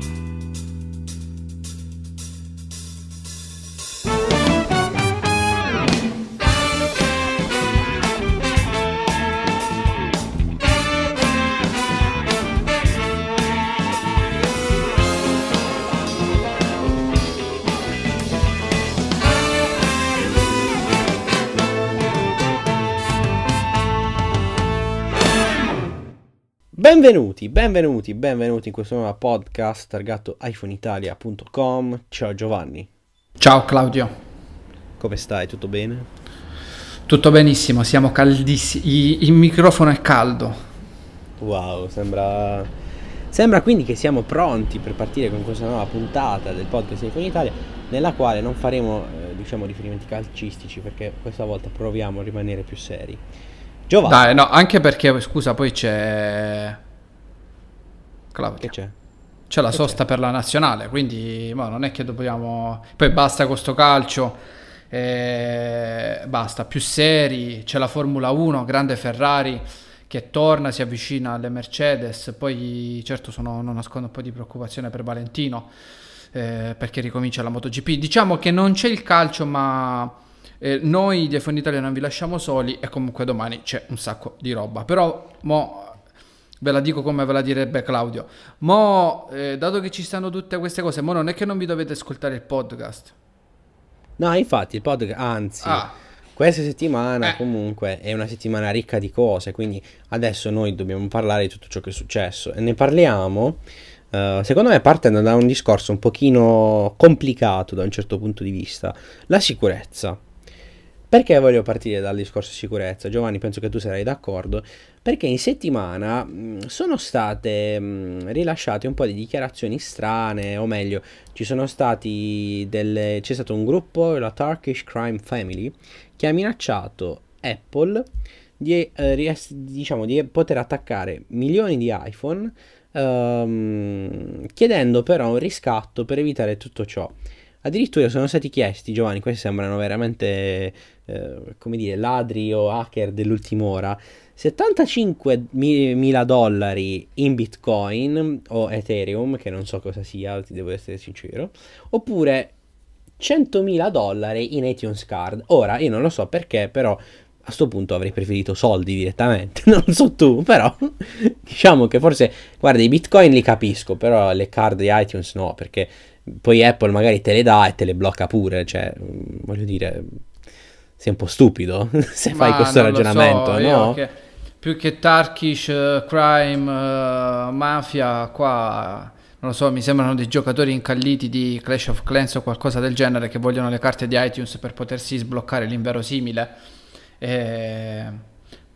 Bye. Benvenuti, benvenuti, benvenuti in questo nuovo podcast targato iPhoneItalia.com. Ciao Giovanni. Ciao Claudio. Come stai? Tutto bene? Tutto benissimo, siamo caldissimi. Il microfono è caldo. Wow, sembra... sembra quindi che siamo pronti per partire con questa nuova puntata del podcast iPhone Italia, nella quale non faremo eh, diciamo riferimenti calcistici perché questa volta proviamo a rimanere più seri. Giovanni. Dai, no, anche perché scusa, poi c'è Claudio. Che c'è? C'è la che sosta c'è? per la nazionale, quindi ma non è che dobbiamo... Poi basta con questo calcio, eh, basta, più seri, c'è la Formula 1, grande Ferrari che torna, si avvicina alle Mercedes, poi certo sono, non nascondo un po' di preoccupazione per Valentino eh, perché ricomincia la MotoGP. Diciamo che non c'è il calcio ma... Eh, noi di Fondi Italia non vi lasciamo soli e comunque domani c'è un sacco di roba. Però mo Ve la dico come ve la direbbe Claudio. Mo, eh, dato che ci stanno tutte queste cose, mo non è che non vi dovete ascoltare il podcast. No, infatti, il podcast, anzi, ah. questa settimana eh. comunque è una settimana ricca di cose, quindi adesso noi dobbiamo parlare di tutto ciò che è successo e ne parliamo, uh, secondo me, partendo da un discorso un pochino complicato da un certo punto di vista, la sicurezza. Perché voglio partire dal discorso sicurezza? Giovanni, penso che tu sarai d'accordo, perché in settimana mh, mm, sono state mh, mm, rilasciate un po' di dichiarazioni strane, o meglio, ci sono stati delle... c'è stato un gruppo, la Turkish Crime Family, che ha minacciato Apple di, eh, diciamo, di poter attaccare milioni di iPhone, ehm, chiedendo però un riscatto per evitare tutto ciò. Addirittura sono stati chiesti, Giovanni, questi sembrano veramente eh, come dire, ladri o hacker dell'ultima ora, 75 mila dollari in Bitcoin o Ethereum, che non so cosa sia, ti devo essere sincero, oppure 100 mila dollari in iTunes Card. Ora, io non lo so perché, però a sto punto avrei preferito soldi direttamente, non so tu, però diciamo che forse, guarda, i bitcoin li capisco, però le card di iTunes no, perché poi Apple magari te le dà e te le blocca pure, cioè, mm, voglio dire, sei un po' stupido se Ma fai questo ragionamento, so, no? Che, più che Turkish, eh, crime, uh, mafia, qua non lo so, mi sembrano dei giocatori incalliti di Clash of Clans o qualcosa del genere che vogliono le carte di iTunes per potersi sbloccare l'inverosimile. E...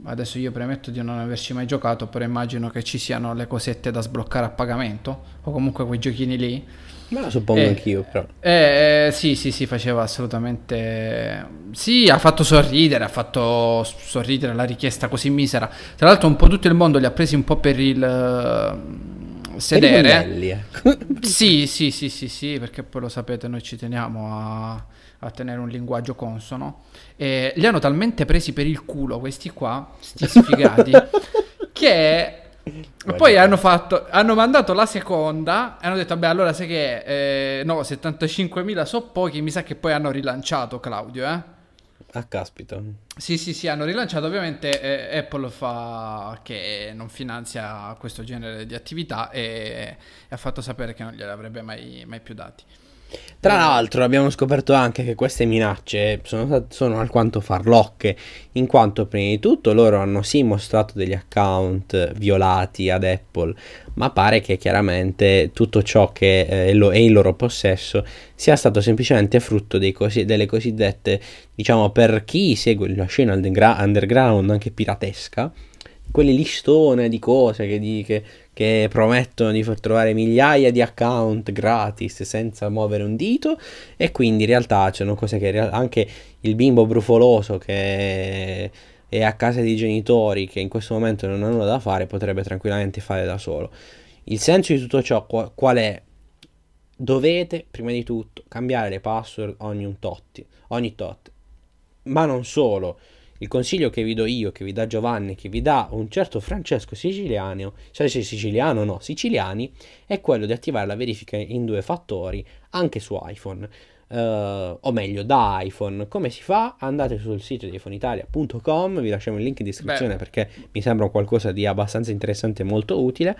Adesso io premetto di non averci mai giocato, però immagino che ci siano le cosette da sbloccare a pagamento o comunque quei giochini lì. Ma lo suppongo eh, anch'io, però. Eh, eh, sì, sì, sì, faceva assolutamente. Sì, ha fatto sorridere, ha fatto sorridere la richiesta così misera. Tra l'altro, un po' tutto il mondo li ha presi un po' per il. Mm, sedere. Per ecco. sì, sì, sì, sì, sì, perché poi lo sapete, noi ci teniamo a, a tenere un linguaggio consono. E li hanno talmente presi per il culo questi qua, sti sfigati, che ma poi hanno, fatto, hanno mandato la seconda e hanno detto, beh, allora sai che... Eh, no, 75.000 so pochi, mi sa che poi hanno rilanciato Claudio, eh. Ah, caspita. Sì, sì, sì, hanno rilanciato. Ovviamente eh, Apple fa che non finanzia questo genere di attività e, e, ha fatto sapere che non gliel'avrebbe mai, mai più dati. Tra l'altro abbiamo scoperto anche che queste minacce sono, sono, alquanto farlocche, in quanto prima di tutto loro hanno sì mostrato degli account violati ad Apple, ma pare che chiaramente tutto ciò che eh, è in loro possesso sia stato semplicemente frutto cosi, delle cosiddette, diciamo per chi segue la scena underground, anche piratesca, quelle listone di cose che, di, che che promettono di far trovare migliaia di account gratis senza muovere un dito e quindi in realtà c'erano cose che anche il bimbo brufoloso che è a casa dei genitori che in questo momento non ha nulla da fare potrebbe tranquillamente fare da solo. Il senso di tutto ciò qual è? Dovete prima di tutto cambiare le password ogni, un tot, ogni tot, ma non solo il consiglio che vi do io, che vi dà Giovanni, che vi dà un certo Francesco Siciliano, cioè siciliano no, siciliani, è quello di attivare la verifica in due fattori anche su iPhone. Uh, o meglio da iPhone. Come si fa? Andate sul sito di iPhoneitalia.com, vi lasciamo il link in descrizione Beh. perché mi sembra qualcosa di abbastanza interessante e molto utile.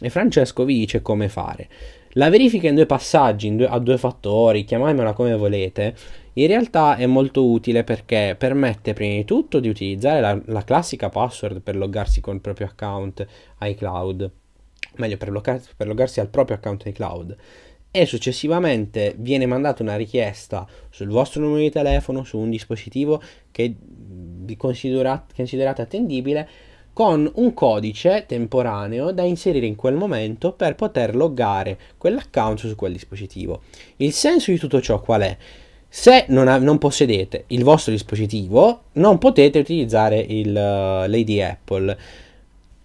E Francesco vi dice come fare. La verifica in due passaggi, in due, a due fattori, chiamiamola come volete, in realtà è molto utile perché permette prima di tutto di utilizzare la, la classica password per loggarsi col proprio account iCloud, meglio per, log- per loggarsi al proprio account iCloud e successivamente viene mandata una richiesta sul vostro numero di telefono, su un dispositivo che considerate, considerate attendibile con un codice temporaneo da inserire in quel momento per poter loggare quell'account su quel dispositivo. Il senso di tutto ciò qual è? Se non, ha, non, possedete il vostro dispositivo, non potete utilizzare il, uh, eh, l'ID Apple.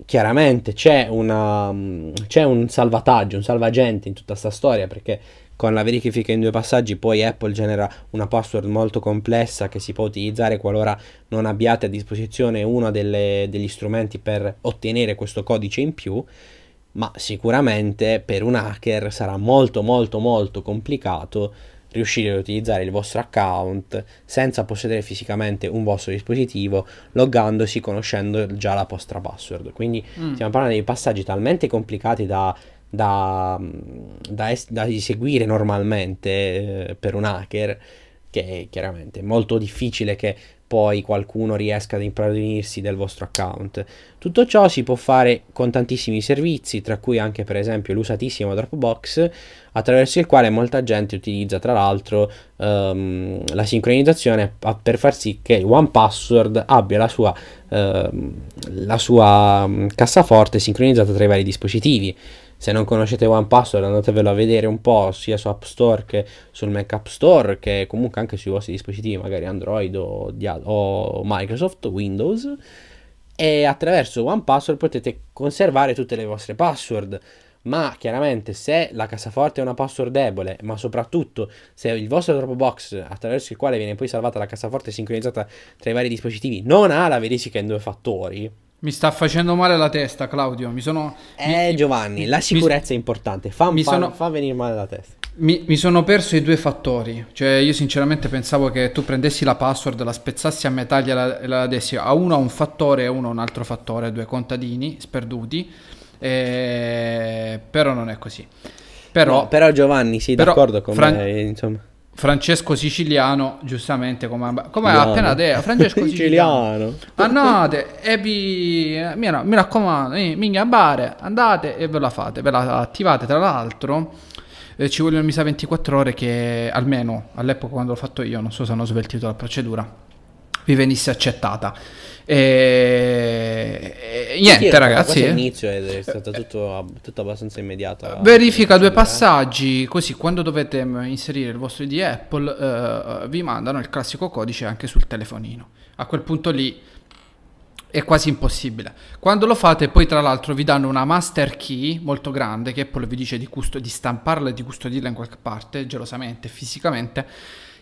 Chiaramente c'è, una, mm, c'è, un salvataggio, un salvagente in tutta questa storia perché con la verifica in due passaggi poi Apple genera una password molto complessa che si può utilizzare qualora non abbiate a disposizione uno delle, degli strumenti per ottenere questo codice in più ma sicuramente per un hacker sarà molto molto molto complicato riuscire ad utilizzare il vostro account senza possedere fisicamente un vostro dispositivo, loggandosi conoscendo già la vostra password. Quindi mm. stiamo parlando di passaggi talmente complicati da da, da, es- da seguire normalmente eh, per un hacker che è chiaramente molto difficile che poi qualcuno riesca ad impadronirsi del vostro account. Tutto ciò si può fare con tantissimi servizi, tra cui anche per esempio l'usatissimo Dropbox, attraverso il quale molta gente utilizza tra l'altro um, la sincronizzazione per far sì che OnePassword abbia la sua, uh, la sua mm, cassaforte sincronizzata tra i vari dispositivi. Se non conoscete OnePassword andatevelo a vedere un po' sia su App Store che sul Mac App Store che comunque anche sui vostri dispositivi magari Android o, o Microsoft Windows e attraverso OnePassword potete conservare tutte le vostre password ma chiaramente se la cassaforte è una password debole, ma soprattutto se il vostro Dropbox attraverso il quale viene poi salvata la cassaforte sincronizzata tra i vari dispositivi non ha la verifica in due fattori, mi sta facendo male la testa, Claudio. Mi sono. Eh, mi... Giovanni, la sicurezza mi... è importante. Fa, mi sono... fa venire male la testa. Mi, mi, sono perso i due fattori. Cioè, io sinceramente pensavo che tu prendessi la password, la spezzassi a metà e la, la dessi a uno a un fattore e uno a un altro fattore, due contadini sperduti. Eh, però non è così. Però, no, però Giovanni, sì, però, d'accordo con Fran- me. Insomma. Francesco Siciliano, giustamente come, come appena detto, Francesco Siciliano. Andate e vi mira, mi raccomando, eh, minchia bare, andate e ve la fate, ve la attivate tra l'altro. Eh, ci vogliono mi sa 24 ore che almeno all'epoca quando l'ho fatto io, non so se hanno sveltito la procedura vi venisse accettata. E, e niente, sì, ragazzi. Eh. L'inizio è stato tutto, tutto, abbastanza immediato. Eh, verifica due eh. passaggi, così quando dovete mm, inserire il vostro ID Apple, eh, vi mandano il classico codice anche sul telefonino. A quel punto lì è quasi impossibile. Quando lo fate, poi tra l'altro vi danno una master key molto grande che Apple vi dice di, custo- di stamparla e di custodirla in qualche parte, gelosamente, fisicamente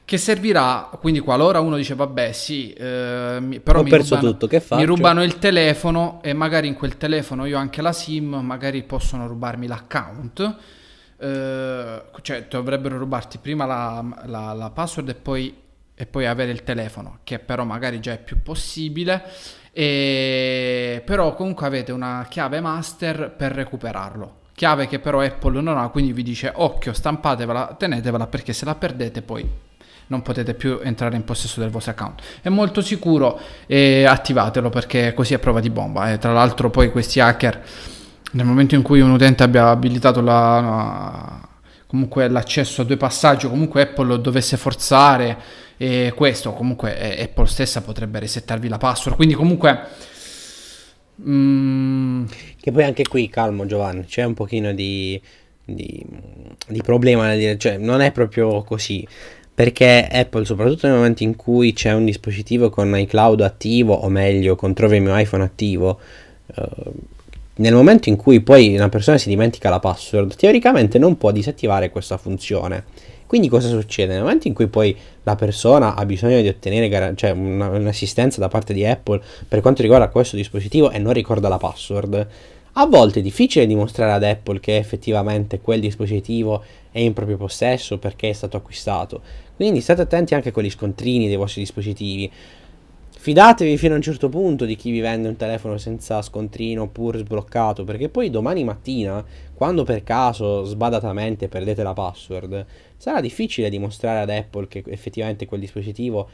che servirà, quindi qualora uno dice vabbè sì, eh, però Ho mi, perso rubano, tutto, che mi rubano il telefono e magari in quel telefono io anche la SIM, magari possono rubarmi l'account, eh, cioè dovrebbero rubarti prima la, la, la password e poi, e poi, avere il telefono, che però magari già è più possibile, e, però comunque avete una chiave master per recuperarlo. Chiave che però Apple non ha, quindi vi dice occhio, stampatevela, tenetevela perché se la perdete poi non potete più entrare in possesso del vostro account. È molto sicuro e attivatelo perché così è prova di bomba. E eh, tra l'altro poi questi hacker nel momento in cui un utente abbia abilitato la, comunque l'accesso a due passaggi o comunque Apple lo dovesse forzare e questo comunque eh, Apple stessa potrebbe resettarvi la password quindi comunque mm... che poi anche qui calmo Giovanni c'è un pochino di, di, di problema cioè non è proprio così perché Apple, soprattutto nel momento in cui c'è un dispositivo con iCloud attivo, o meglio, con trovi il mio iPhone attivo, eh, nel momento in cui poi una persona si dimentica la password, teoricamente non può disattivare questa funzione. Quindi cosa succede? Nel momento in cui poi la persona ha bisogno di ottenere gar- cioè una, un'assistenza da parte di Apple per quanto riguarda questo dispositivo e non ricorda la password, a volte è difficile dimostrare ad Apple che effettivamente quel dispositivo è in proprio possesso perché è stato acquistato, quindi state attenti anche con gli scontrini dei vostri dispositivi. Fidatevi fino a un certo punto di chi vi vende un telefono senza scontrino pur sbloccato, perché poi domani mattina, quando per caso sbadatamente perdete la password, sarà difficile dimostrare ad Apple che effettivamente quel dispositivo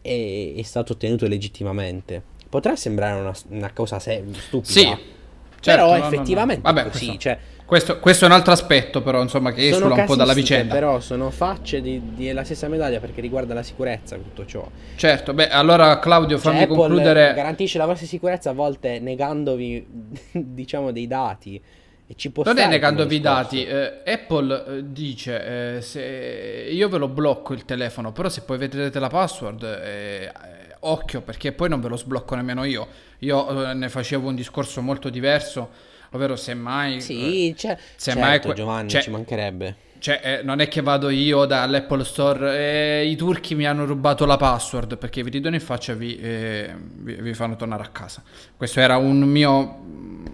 è, è stato ottenuto legittimamente. Potrà sembrare una, una cosa se- stupida. Sì Certo, però no, effettivamente no, no. Vabbè, così, questo, cioè, questo, questo, è un altro aspetto però insomma che esula un po' dalla vicenda però sono facce della stessa medaglia perché riguarda la sicurezza tutto ciò certo beh allora Claudio cioè, fammi Apple concludere garantisce la vostra sicurezza a volte negandovi diciamo dei dati e ci può non è negandovi i dati eh, Apple eh, dice eh, se io ve lo blocco il telefono però se poi vedrete la password eh, eh, occhio perché poi non ve lo sblocco nemmeno io io eh, ne facevo un discorso molto diverso, ovvero semmai... Sì, eh, cioè, semmai certo, que- Giovanni, cioè, ci mancherebbe. Cioè, eh, non è che vado io dall'Apple Store, eh, i turchi mi hanno rubato la password perché vi ridono in faccia e vi, eh, vi, vi fanno tornare a casa. Questo era un mio mm,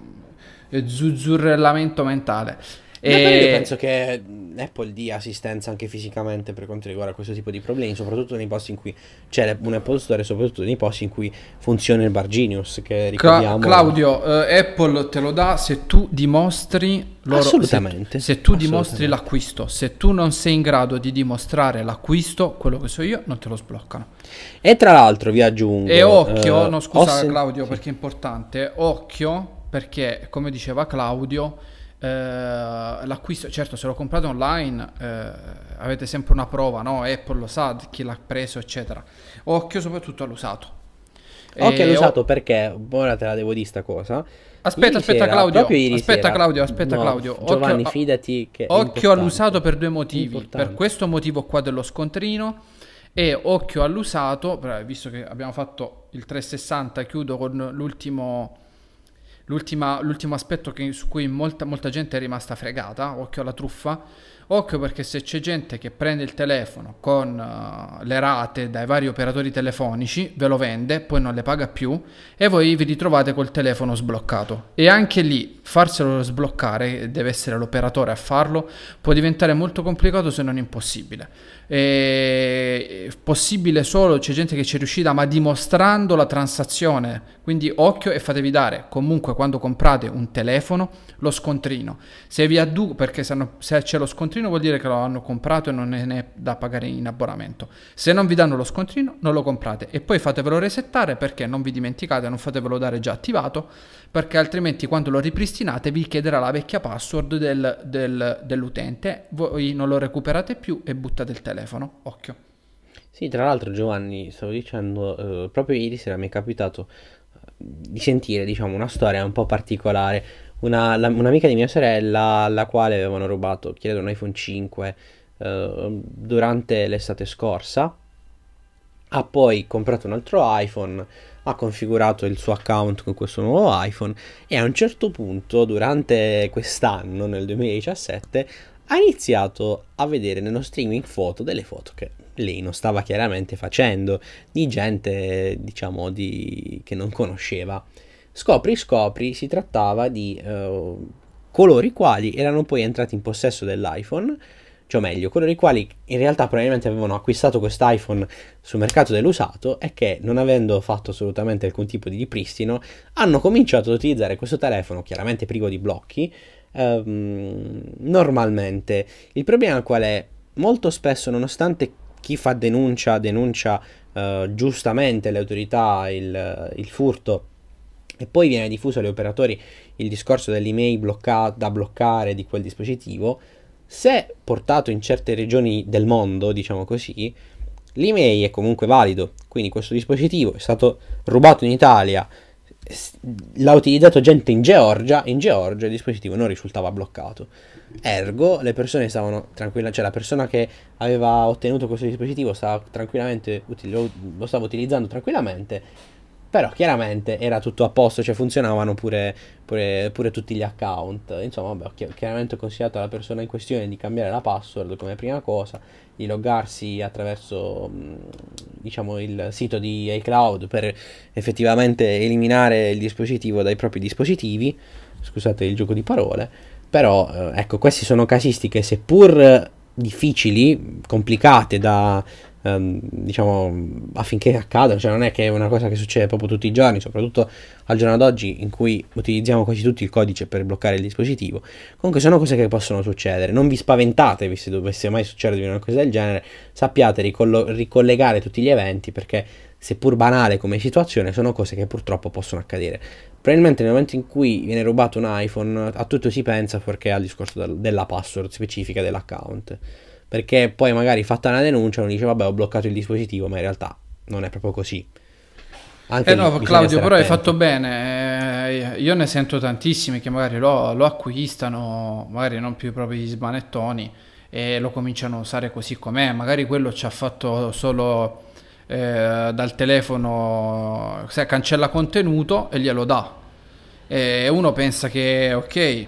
zuzzurrellamento mentale. E... Io penso che Apple dia assistenza anche fisicamente per quanto riguarda questo tipo di problemi, soprattutto nei posti in cui c'è un Apple Store soprattutto nei posti in cui funziona il Bar Genius, che ricordiamo... Cla- Claudio, eh, Apple te lo dà se tu dimostri... Loro, assolutamente. Se, se tu assolutamente. dimostri l'acquisto, se tu non sei in grado di dimostrare l'acquisto, quello che so io, non te lo sbloccano. E tra l'altro vi aggiungo... E occhio, eh, no scusa sen- Claudio perché è importante, occhio perché come diceva Claudio eh, l'acquisto, certo se lo comprate online eh, avete sempre una prova, no? Apple lo sa chi l'ha preso, eccetera. Occhio soprattutto all'usato. Occhio eh, all'usato ho... perché, ora te la devo dire sta cosa. Aspetta, aspetta, sera, Claudio, aspetta Claudio. aspetta, no, Claudio, aspetta, Claudio. Giovanni, occhio, fidati che Occhio all'usato per due motivi. Per questo motivo qua dello scontrino e occhio all'usato, visto che abbiamo fatto il 360, chiudo con l'ultimo l'ultimo aspetto che, su cui molta, molta, gente è rimasta fregata, occhio alla truffa, occhio perché se c'è gente che prende il telefono con uh, le rate dai vari operatori telefonici, ve lo vende, poi non le paga più e voi vi ritrovate col telefono sbloccato. E anche lì farselo sbloccare, deve essere l'operatore a farlo, può diventare molto complicato se non impossibile è eh, possibile solo, c'è gente che ci è riuscita, ma dimostrando la transazione. Quindi occhio e fatevi dare comunque quando comprate un telefono lo scontrino. Se vi addu- perché se, hanno, se, c'è lo scontrino vuol dire che lo hanno comprato e non ne è da pagare in abbonamento. Se non vi danno lo scontrino non lo comprate e poi fatevelo resettare perché non vi dimenticate, non fatevelo dare già attivato perché altrimenti quando lo ripristinate vi chiederà la vecchia password del, del, dell'utente, voi non lo recuperate più e buttate il telefono, occhio. Sì, tra l'altro Giovanni, stavo dicendo, eh, proprio ieri sera mi è capitato eh, di sentire diciamo, una storia un po' particolare. Una, la, un'amica di mia sorella, alla quale avevano rubato, chiedo, un iPhone 5 eh, durante l'estate scorsa, ha poi comprato un altro iPhone ha configurato il suo account con questo nuovo iPhone e a un certo punto durante quest'anno, nel 2017, ha iniziato a vedere nello streaming foto delle foto che lei non stava chiaramente facendo, di gente diciamo di... che non conosceva. Scopri, scopri, si trattava di uh, colori quali erano poi entrati in possesso dell'iPhone cioè meglio, coloro i quali in realtà probabilmente avevano acquistato questo iPhone sul mercato dell'usato e che non avendo fatto assolutamente alcun tipo di ripristino hanno cominciato ad utilizzare questo telefono chiaramente privo di blocchi ehm, normalmente. Il problema qual è? Molto spesso nonostante chi fa denuncia denuncia eh, giustamente le autorità il, il furto e poi viene diffuso agli operatori il discorso dell'email blocca- da bloccare di quel dispositivo, se portato in certe regioni del mondo, diciamo così, l'email è comunque valido, quindi questo dispositivo è stato rubato in Italia, l'ha utilizzato gente in Georgia, in Georgia il dispositivo non risultava bloccato. Ergo, le persone stavano tranquilla, cioè la persona che aveva ottenuto questo dispositivo stava lo stava utilizzando tranquillamente però chiaramente era tutto a posto, cioè funzionavano pure, pure, pure tutti gli account. Insomma, vabbè, chiaramente ho consigliato alla persona in questione di cambiare la password come prima cosa, di loggarsi attraverso diciamo, il sito di iCloud per effettivamente eliminare il dispositivo dai propri dispositivi. Scusate il gioco di parole. Però eh, ecco, queste sono casistiche seppur difficili, complicate da, Ehm, diciamo, affinché accada cioè non è che è una cosa che succede proprio tutti i giorni, soprattutto al giorno d'oggi in cui utilizziamo quasi tutti il codice per bloccare il dispositivo. Comunque sono cose che possono succedere, non vi spaventatevi se dovesse mai succedervi una cosa del genere, sappiate ricollo- ricollegare tutti gli eventi perché seppur banale come situazione, sono cose che purtroppo possono accadere. Probabilmente nel momento in cui viene rubato un iPhone, a tutto si pensa perché al discorso del, della password specifica dell'account perché poi magari fatta una denuncia uno dice vabbè ho bloccato il dispositivo, ma in realtà non è proprio così. Anche eh no, Claudio, però attento. hai fatto bene. Eh, io ne sento tantissimi che magari lo, lo acquistano, magari non più i propri smanettoni, e lo cominciano a usare così com'è. Magari quello ci ha fatto solo eh, dal telefono, se cancella contenuto e glielo dà. E uno pensa che, ok,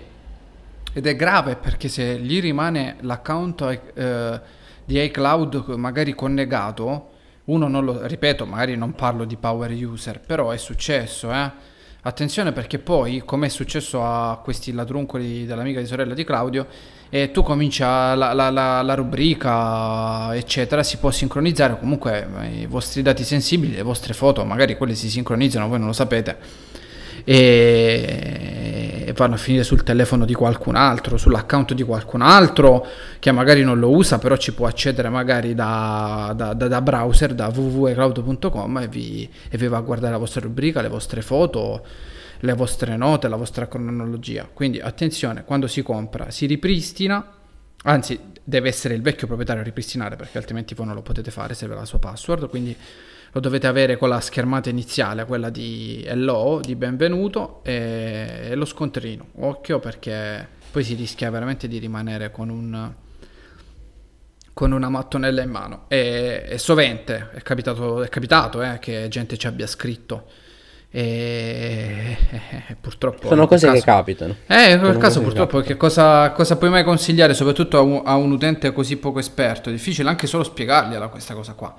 ed è grave perché se gli rimane l'account eh, di iCloud magari connegato, uno non lo, ripeto, magari non parlo di power user, però è successo, eh. Attenzione perché poi, come è successo a questi ladruncoli dell'amica di sorella di Claudio, eh, tu comincia la, la, la, la, rubrica, eccetera, si può sincronizzare comunque eh, i vostri dati sensibili, le vostre foto, magari quelle si sincronizzano, voi non lo sapete e, vanno a finire sul telefono di qualcun altro, sull'account di qualcun altro che magari non lo usa, però ci può accedere magari da, da, da, da browser, da www.cloud.com e vi, e vi va a guardare la vostra rubrica, le vostre foto le vostre note, la vostra cronologia. Quindi attenzione, quando si compra si ripristina, anzi deve essere il vecchio proprietario a ripristinare perché altrimenti voi non lo potete fare, serve la sua password, quindi lo dovete avere con la schermata iniziale, quella di hello, di benvenuto e, lo scontrino. Occhio perché poi si rischia veramente di rimanere con un con una mattonella in mano. E, e sovente è capitato, è capitato eh, che gente ci abbia scritto. E, e eh, purtroppo sono cose caso, che capitano. Eh, nel sono caso, purtroppo, che, che cosa, cosa, puoi mai consigliare, soprattutto a un, a un utente così poco esperto? È difficile anche solo spiegargliela questa cosa qua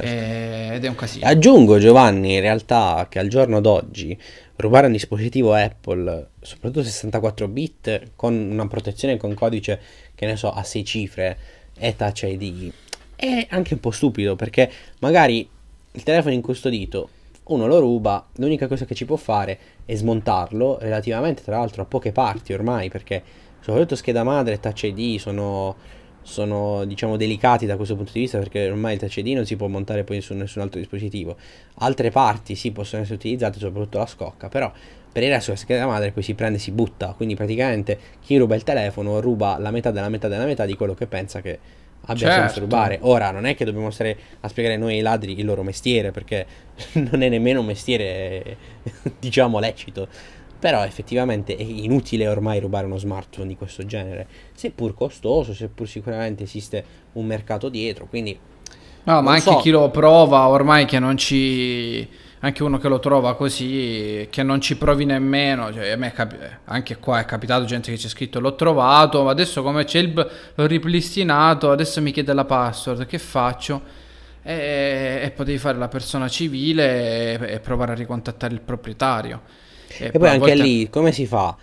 certo. Eh, ed è un casino. Aggiungo Giovanni in realtà che al giorno d'oggi rubare un dispositivo Apple, soprattutto 64 bit, con una protezione con codice che ne so a 6 cifre e touch ID, è anche un po' stupido perché magari il telefono incustodito uno lo ruba, l'unica cosa che ci può fare è smontarlo, relativamente tra l'altro a poche parti ormai, perché soprattutto scheda madre e touch ID sono sono diciamo delicati da questo punto di vista perché ormai il taccedino non si può montare poi su nessun altro dispositivo altre parti sì possono essere utilizzate soprattutto la scocca però per il resto la scheda madre poi si prende e si butta quindi praticamente chi ruba il telefono ruba la metà della metà della metà di quello che pensa che abbia certo. senso rubare ora non è che dobbiamo stare a spiegare noi ai ladri il loro mestiere perché non è nemmeno un mestiere diciamo lecito però effettivamente è inutile ormai rubare uno smartphone di questo genere, seppur costoso, seppur sicuramente esiste un mercato dietro, quindi... No, ma anche so. chi lo prova ormai che non ci anche uno che lo trova così, che non ci provi nemmeno. Cioè, a me capi- anche qua è capitato gente che ci ha scritto: L'ho trovato, ma adesso come c'è il. B- l'ho ripristinato, adesso mi chiede la password, che faccio? E, e potevi fare la persona civile e, e provare a ricontattare il proprietario. Eh, e, poi anche volta... lì come si fa?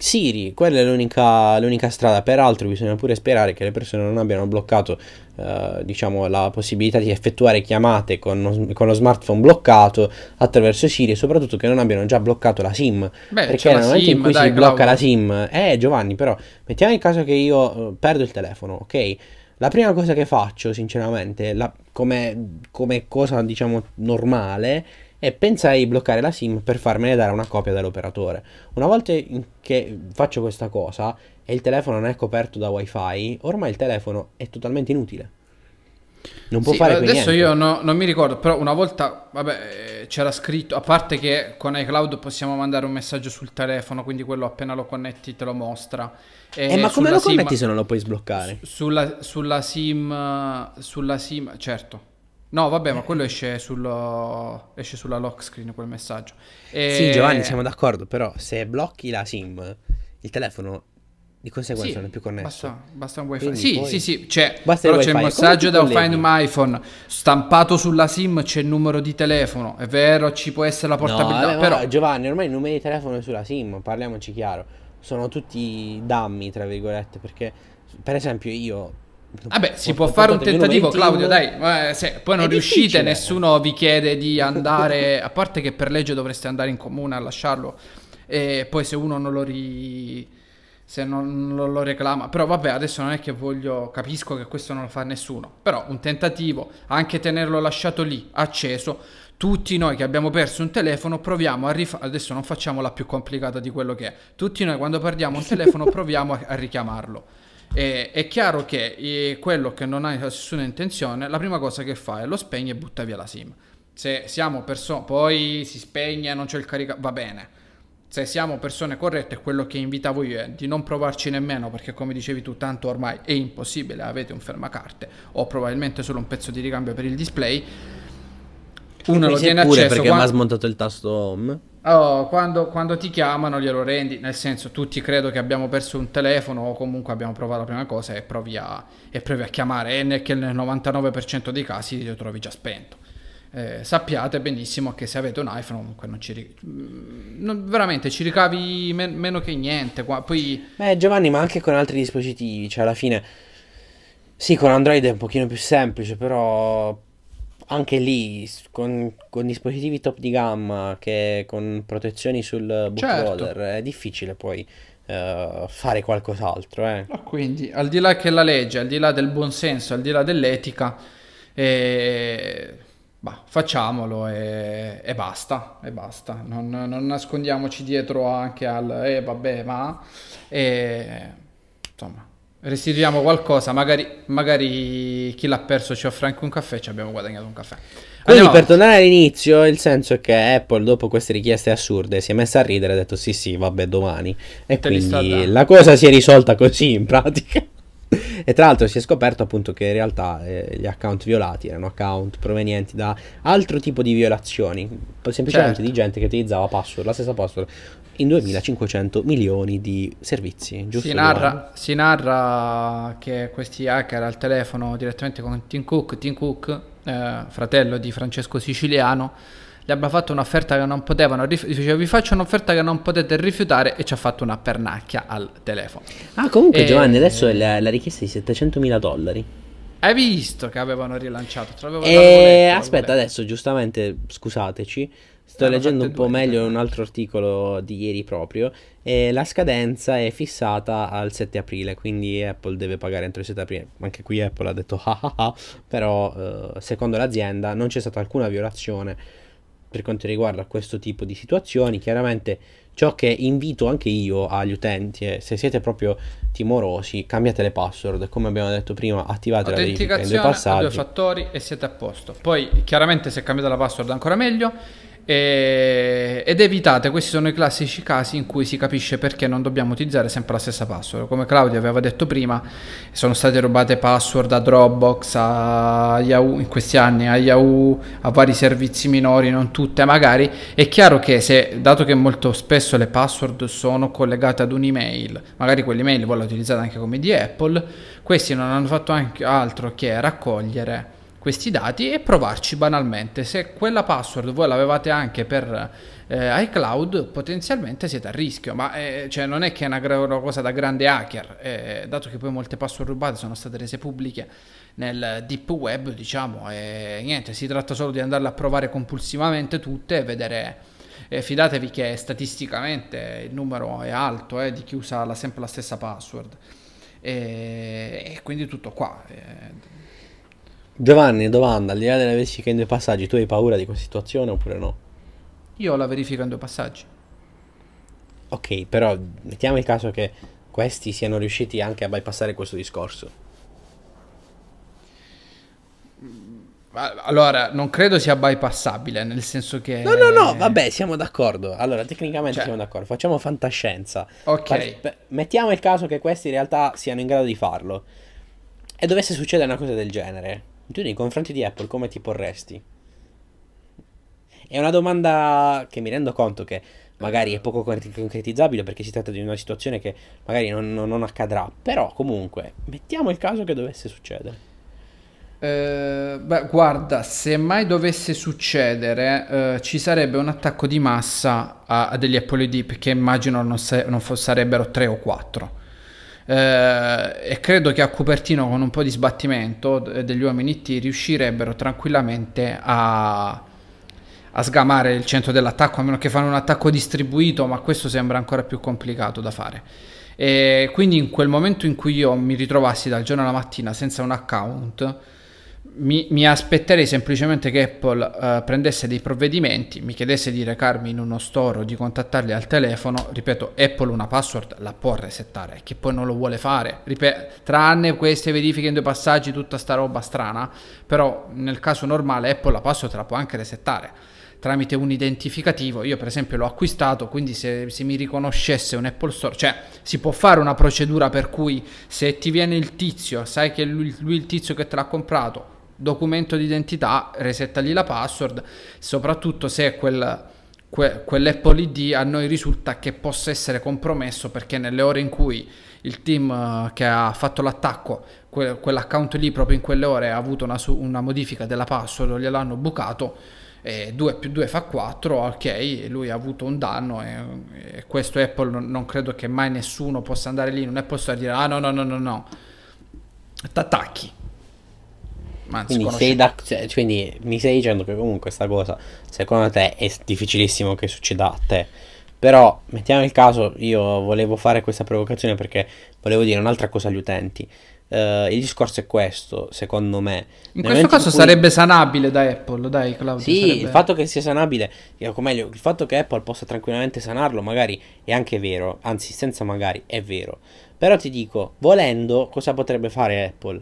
Siri, quella è l'unica, l'unica, strada, peraltro bisogna pure sperare che le persone non abbiano bloccato eh, diciamo, la possibilità di effettuare chiamate con, con, lo smartphone bloccato attraverso Siri e soprattutto che non abbiano già bloccato la SIM. Beh, perché nel momento in cui dai, si blocca bravo. la SIM, eh Giovanni però, mettiamo il caso che io eh, perdo il telefono, ok? La prima cosa che faccio sinceramente, la, come, come cosa diciamo normale, e pensai di bloccare la SIM per farmene dare una copia dall'operatore. Una volta che faccio questa cosa e il telefono non è coperto da wifi, ormai il telefono è totalmente inutile. Non può sì, fare eh, adesso niente. io no, non mi ricordo, però una volta vabbè, eh, c'era scritto, a parte che con iCloud possiamo mandare un messaggio sul telefono, quindi quello appena lo connetti te lo mostra. E eh, ma come lo connetti SIM, se non lo puoi sbloccare? Sulla, sulla, SIM, sulla SIM, certo. No, vabbè, ma quello esce, sullo, esce sulla lock screen quel messaggio. E... Sì, Giovanni, siamo d'accordo, però se blocchi la SIM, il telefono di conseguenza sì, non è più connesso. Basta, basta un wifi. Quindi sì, poi... sì, sì, cioè, basta però il c'è il messaggio da un Find My iPhone stampato sulla SIM c'è il numero di telefono. È vero, ci può essere la portabilità, no, vabbè, però Giovanni, ormai il numero di telefono è sulla SIM, parliamoci chiaro. Sono tutti dammi, tra virgolette, perché per esempio io Vabbè, si può fare un tentativo, Claudio, dai. Eh, se poi non riuscite, nessuno vi chiede di andare. a parte che per legge dovreste andare in comune a lasciarlo. E poi se uno non lo ri... Se non lo reclama, però vabbè, adesso non è che voglio, capisco che questo non lo fa nessuno, però un tentativo, anche tenerlo lasciato lì, acceso, tutti noi che abbiamo perso un telefono proviamo a rifare, adesso non facciamola più complicata di quello che è, tutti noi quando perdiamo un telefono proviamo a richiamarlo. E, è chiaro che eh, quello che non ha nessuna intenzione, la prima cosa che fa è lo spegne e butta via la SIM. Se siamo persone, poi si spegne, non c'è il carico, va bene. Se siamo persone corrette, quello che invitavo io è di non provarci nemmeno perché, come dicevi tu, tanto ormai è impossibile. Avete un fermacarte o probabilmente solo un pezzo di ricambio per il display uno lo tiene acceso perché quando... mi ha smontato il tasto home Oh, quando, quando, ti chiamano glielo rendi, nel senso tutti credo che abbiamo perso un telefono o comunque abbiamo provato la prima cosa e provi a, e provi a chiamare e che nel 99% dei casi lo trovi già spento. Eh, sappiate benissimo che se avete un iPhone comunque non ci mm, non, veramente ci ricavi men- meno che niente. Qua, poi... Beh Giovanni, ma anche con altri dispositivi, cioè alla fine... Sì, con Android è un pochino più semplice, però anche lì con, con, dispositivi top di gamma che con protezioni sul bootloader certo. è difficile poi uh, fare qualcos'altro. Eh. quindi al di là che la legge, al di là del buon senso al di là dell'etica, eh, bah, facciamolo e, e, basta, e basta. Non, non, nascondiamoci dietro anche al eh, vabbè ma... Eh, restituiamo qualcosa, magari, magari chi l'ha perso ci offre anche un caffè e ci abbiamo guadagnato un caffè. Quindi Andiamo per tornare all'inizio, il senso è che Apple dopo queste richieste assurde si è messa a ridere e ha detto sì sì vabbè domani e Te quindi la cosa si è risolta così in pratica. E tra l'altro si è scoperto appunto che in realtà eh, gli account violati erano account provenienti da altro tipo di violazioni, semplicemente certo. di gente che utilizzava password, la stessa password in 2500 milioni di servizi, giusto? Si narra, si narra, che questi hacker al telefono direttamente con Tim Cook, Tim Cook, eh, fratello di Francesco Siciliano, gli abbia fatto un'offerta che non potevano rifiutare, vi faccio un'offerta che non potete rifiutare e ci ha fatto una pernacchia al telefono. Ah, comunque e... Giovanni, adesso è la, la richiesta di 700 mila dollari. Hai visto che avevano rilanciato? E... Letto, eh, aspetta, adesso giustamente, scusateci Sto leggendo un po' due, meglio eh. un altro articolo di ieri proprio e la scadenza è fissata al 7 aprile, quindi Apple deve pagare entro il 7 aprile. Anche qui Apple ha detto ah ah ah, però eh, secondo l'azienda non c'è stata alcuna violazione per quanto riguarda questo tipo di situazioni. Chiaramente ciò che invito anche io agli utenti è se siete proprio timorosi, cambiate le password, come abbiamo detto prima, attivate la verifica in due passaggi. due fattori e siete a posto. Poi chiaramente se cambiate la password ancora meglio e, eh, ed evitate, questi sono i classici casi in cui si capisce perché non dobbiamo utilizzare sempre la stessa password. Come Claudio aveva detto prima, sono state rubate password a Dropbox, a Yahoo in questi anni, a Yahoo, a vari servizi minori, non tutte magari. È chiaro che se, dato che molto spesso le password sono collegate ad un'email, magari quell'email voi la utilizzate anche come di Apple, questi non hanno fatto altro che raccogliere questi dati e provarci banalmente. Se quella password voi l'avevate anche per eh, iCloud, potenzialmente siete a rischio, ma eh, cioè non è che è una, una cosa da grande hacker, eh, dato che poi molte password rubate sono state rese pubbliche nel deep web, diciamo, e niente, si tratta solo di andarle a provare compulsivamente tutte e vedere... E eh, fidatevi che statisticamente il numero è alto eh, di chi usa la, sempre la stessa password e, e quindi tutto qua eh, Giovanni, domanda, al di là della verifica in due passaggi, tu hai paura di questa situazione oppure no? Io la verifico in due passaggi. Ok, però mettiamo il caso che questi siano riusciti anche a bypassare questo discorso. Allora, non credo sia bypassabile, nel senso che... No, no, no, vabbè, siamo d'accordo. Allora, tecnicamente cioè... siamo d'accordo. Facciamo fantascienza. Ok. mettiamo il caso che questi in realtà siano in grado di farlo. E dovesse succedere una cosa del genere. Tu nei confronti di Apple come ti porresti? È una domanda che mi rendo conto che magari è poco concretizzabile perché si tratta di una situazione che magari non, non accadrà, però comunque mettiamo il caso che dovesse succedere. Eh, beh, guarda, se mai dovesse succedere, eh, ci sarebbe un attacco di massa a, a degli Apple ID, perché immagino non, se, non fos- sarebbero 3 o 4 eh, e credo che a Cupertino con un po' di sbattimento eh, degli uomini T riuscirebbero tranquillamente a, a sgamare il centro dell'attacco, a meno che fanno un attacco distribuito, ma questo sembra ancora più complicato da fare. E quindi in quel momento in cui io mi ritrovassi dal giorno alla mattina senza un account, mi, mi, aspetterei semplicemente che Apple uh, prendesse dei provvedimenti, mi chiedesse di recarmi in uno store o di contattarli al telefono. Ripeto, Apple una password la può resettare, che poi non lo vuole fare. Ripet- tranne queste verifiche in due passaggi, tutta sta roba strana. Però nel caso normale Apple la password la può anche resettare tramite un identificativo. Io, per esempio, l'ho acquistato, quindi se, se, mi riconoscesse un Apple Store, cioè si può fare una procedura per cui se ti viene il tizio, sai che è lui, lui il tizio che te l'ha comprato, documento d'identità, resettagli la password, soprattutto se quel, que, quell'Apple ID a noi risulta che possa essere compromesso perché nelle ore in cui il team eh, che ha fatto l'attacco, que, quell'account lì proprio in quelle ore ha avuto una, una modifica della password, gliel'hanno bucato, E 2 più 2 fa 4, ok, lui ha avuto un danno e, e, questo Apple non credo che mai nessuno possa andare lì in un Apple Store e dire ah no no no no no, t'attacchi ma quindi, sei da, cioè, quindi mi stai dicendo che comunque questa cosa, secondo te, è difficilissimo che succeda a te. Però, mettiamo il caso, io volevo fare questa provocazione perché volevo dire un'altra cosa agli utenti. Uh, il discorso è questo, secondo me. In Nel questo caso in cui... sarebbe sanabile da Apple, dai Claudio. Sì, sarebbe... il fatto che sia sanabile, eh, o meglio, il fatto che Apple possa tranquillamente sanarlo, magari è anche vero, anzi senza magari è vero. Però ti dico, volendo, cosa potrebbe fare Apple?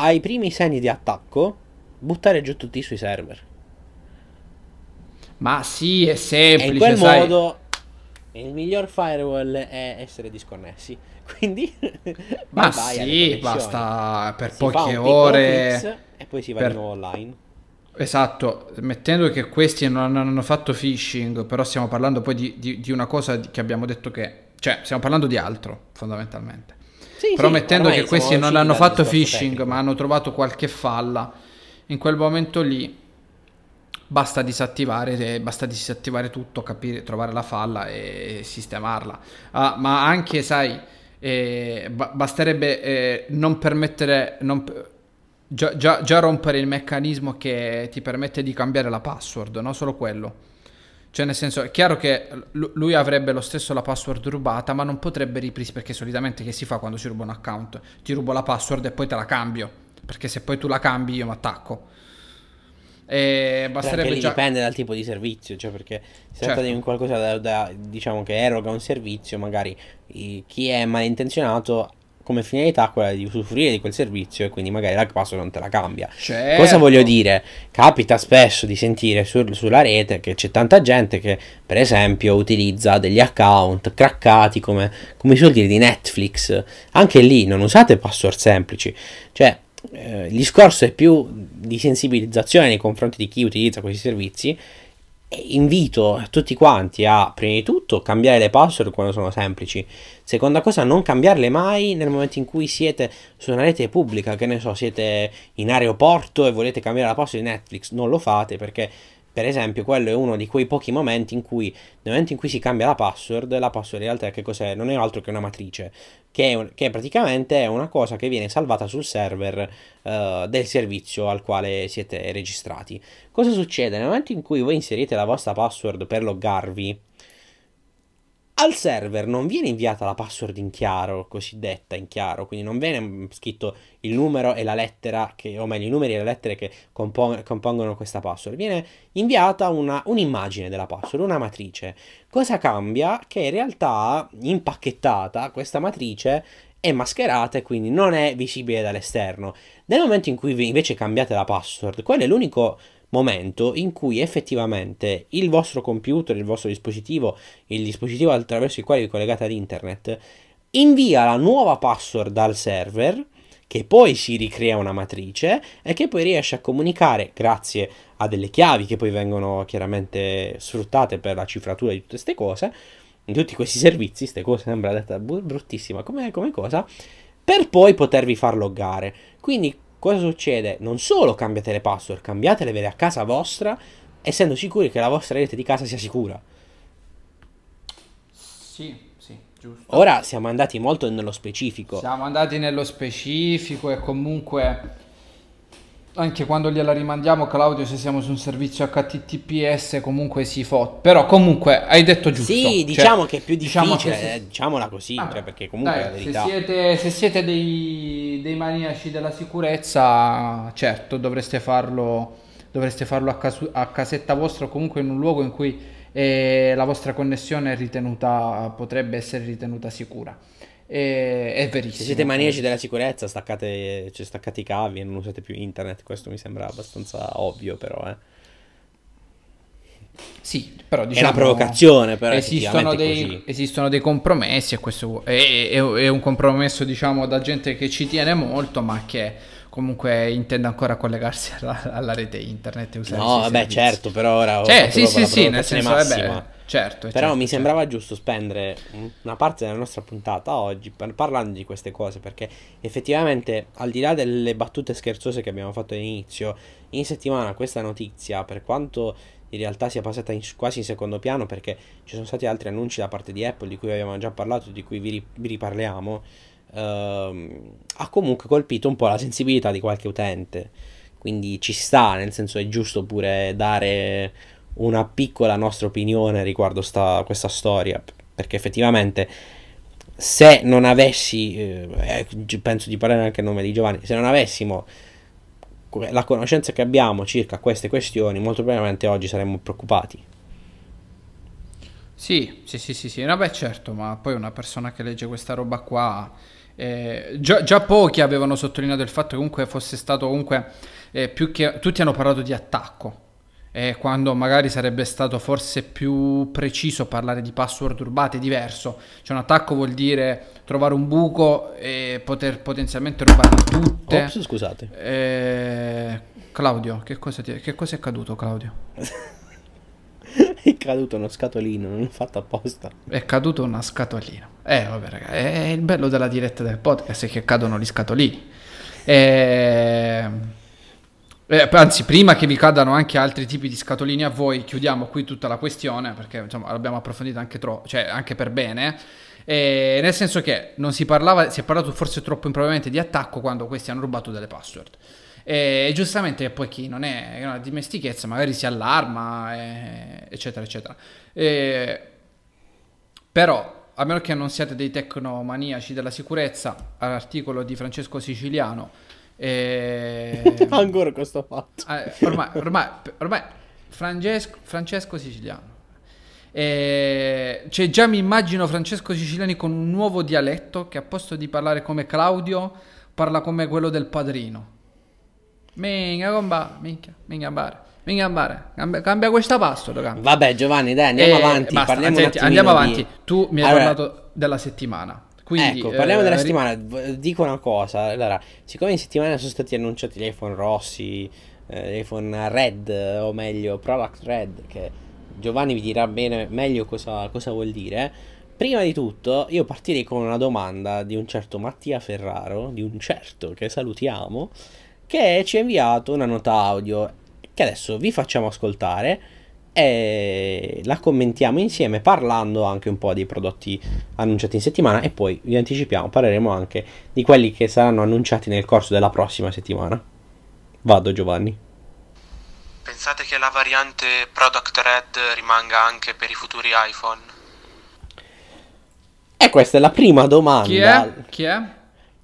ai primi segni di attacco buttare giù tutti i suoi server. Ma sì, è semplice. E in quel sai... modo il miglior firewall è essere disconnessi. Quindi Ma bye sì, basta per si poche ore e poi si va per... di nuovo online. Esatto, mettendo che questi non hanno fatto phishing, però stiamo parlando poi di, di, di una cosa che abbiamo detto che... Cioè, stiamo parlando di altro, fondamentalmente. Sì, Però sì, mettendo che questi non hanno fatto phishing, tecnico. ma hanno trovato qualche falla, in quel momento lì basta disattivare, eh, basta disattivare tutto, capire, trovare la falla e sistemarla. Ah, ma anche, sai, eh, basterebbe eh, non permettere... Non, già, già, già rompere il meccanismo che ti permette di cambiare la password, no? Solo quello cioè, nel senso, è chiaro che lui avrebbe lo stesso la password rubata, ma non potrebbe ripristinare. Perché solitamente che si fa quando si ruba un account? Ti rubo la password e poi te la cambio. Perché se poi tu la cambi, io mi attacco. E basterebbe già... dipende dal tipo di servizio, cioè perché se certo. tratta di qualcosa da, da, diciamo che eroga un servizio, magari chi è malintenzionato come finalità quella di usufruire di quel servizio e quindi magari la password non te la cambia. Certo. Cosa voglio dire? Capita spesso di sentire sur, sulla rete che c'è tanta gente che per esempio utilizza degli account craccati come, come si di Netflix. Anche lì non usate password semplici. Cioè, eh, il discorso è più di sensibilizzazione nei confronti di chi utilizza questi servizi invito tutti quanti a, prima di tutto, cambiare le password quando sono semplici. Seconda cosa, non cambiarle mai nel momento in cui siete su una rete pubblica, che ne so, siete in aeroporto e volete cambiare la password di Netflix, non lo fate perché per esempio, quello è uno di quei pochi momenti in cui, nel momento in cui si cambia la password, la password in realtà che cos'è? Non è altro che una matrice, che, è un, che praticamente è una cosa che viene salvata sul server uh, del servizio al quale siete registrati. Cosa succede? Nel momento in cui voi inserite la vostra password per loggarvi, al server non viene inviata la password in chiaro, cosiddetta in chiaro, quindi non viene mm, scritto il numero e la lettera, che, o meglio i numeri e le lettere che compong compongono questa password, viene inviata un'immagine della password, una matrice. Cosa cambia? Che in realtà impacchettata questa matrice è mascherata e quindi non è visibile dall'esterno. Nel momento in cui invece cambiate la password, quello è l'unico momento in cui effettivamente il vostro computer, il vostro dispositivo, il dispositivo attraverso il quale vi collegate ad internet, invia la nuova password dal server che poi si ricrea una matrice e che poi riesce a comunicare grazie a delle chiavi che poi vengono chiaramente sfruttate per la cifratura di tutte queste cose, di tutti questi servizi, queste cose sembra detta bruttissima come, come cosa, per poi potervi far loggare. Quindi cosa succede? Non solo cambiate le password, cambiatele vere a casa vostra, essendo sicuri che la vostra rete di casa sia sicura. Sì, sì, giusto. Ora siamo andati molto nello specifico. Siamo andati nello specifico e comunque anche quando gliela rimandiamo Claudio se siamo su un servizio HTTPS comunque si fotte però comunque hai detto giusto sì cioè, diciamo cioè, che è più diciamo difficile diciamo se... eh, diciamola così ah, cioè, perché comunque dai, la verità se siete, se siete dei, dei, maniaci della sicurezza certo dovreste farlo dovreste farlo a, casu- a casetta vostra o comunque in un luogo in cui eh, la vostra connessione potrebbe essere ritenuta sicura e, è verissimo. Se siete maniaci della sicurezza, staccate, cioè, staccate i cavi e non usate più internet. Questo mi sembra abbastanza ovvio, però. Eh. Sì, però diciamo, è una diciamo provocazione, però esistono dei, esistono dei, compromessi e questo è, è, è, un compromesso diciamo da gente che ci tiene molto ma che comunque intende ancora collegarsi alla, alla rete internet e usare No, vabbè certo, però ora cioè, sì, sì, sì, nel senso massima. vabbè, certo. Però certo, mi certo. sembrava certo. giusto spendere una parte della nostra puntata oggi parlando di queste cose perché effettivamente al di là delle battute scherzose che abbiamo fatto all'inizio, in settimana questa notizia per quanto in realtà sia passata in, quasi in secondo piano perché ci sono stati altri annunci da parte di Apple di cui abbiamo già parlato, di cui vi, vi riparliamo, ehm, ha comunque colpito un po' la sensibilità di qualche utente. Quindi ci sta, nel senso è giusto pure dare una piccola nostra opinione riguardo sta, questa storia, perché effettivamente se non avessi, eh, eh penso di parlare anche a nome di Giovanni, se non avessimo la conoscenza che abbiamo circa queste questioni, molto probabilmente oggi saremmo preoccupati. Sì, sì, sì, sì, sì, vabbè, certo, ma poi una persona che legge questa roba qua. Eh, già, già, pochi avevano sottolineato il fatto che comunque fosse stato comunque eh, più che tutti hanno parlato di attacco eh, quando magari sarebbe stato forse più preciso parlare di password rubate diverso. Cioè un attacco vuol dire trovare un buco e poter potenzialmente rubare tutte. Ops, scusate. Eh, Claudio, che cosa, ti, che cosa è caduto Claudio? è caduto uno scatolino, non fatto apposta. È caduto una scatolina. Eh, vabbè, ragazzi, è il bello della diretta del podcast è che cadono gli scatolini. Ehm. Eh, anzi, prima che vi cadano anche altri tipi di scatolini a voi, chiudiamo qui tutta la questione, perché insomma, l'abbiamo approfondita anche, tro- cioè, anche per bene. Eh, nel senso che non si parlava, si è parlato forse troppo impropriamente di attacco quando questi hanno rubato delle password. Eh, e giustamente poi chi non è una dimestichezza magari si allarma, eh, eccetera, eccetera. Eh, però a meno che non siate dei tecnomaniaci della sicurezza, all'articolo di Francesco Siciliano e... Ehm, Ancora questo fatto. Ah, ormai, ormai, ormai Francesco, Francesco Siciliano. E... Ehm, cioè già mi immagino Francesco Siciliani con un nuovo dialetto che a posto di parlare come Claudio parla come quello del padrino. Minchia, comba, minchia, minchia bar. Minchia bar. Cambia, cambia questa pasta. Vabbè Giovanni, dai, andiamo e... Eh, avanti. Basta, senti, andiamo avanti. Di... Tu mi hai allora... parlato della settimana. Quindi, ecco, parliamo eh, della settimana. Dico una cosa. Allora, siccome in settimana sono stati annunciati gli iPhone rossi, eh, iPhone red, o meglio, product red, che Giovanni vi dirà bene, meglio cosa, cosa vuol dire. Prima di tutto, io partirei con una domanda di un certo Mattia Ferraro, di un certo che salutiamo, che ci ha inviato una nota audio che adesso vi facciamo ascoltare e la commentiamo insieme parlando anche un po' dei prodotti annunciati in settimana e poi vi anticipiamo, parleremo anche di quelli che saranno annunciati nel corso della prossima settimana. Vado Giovanni. Pensate che la variante Product Red rimanga anche per i futuri iPhone? E questa è la prima domanda. Chi è? Chi è?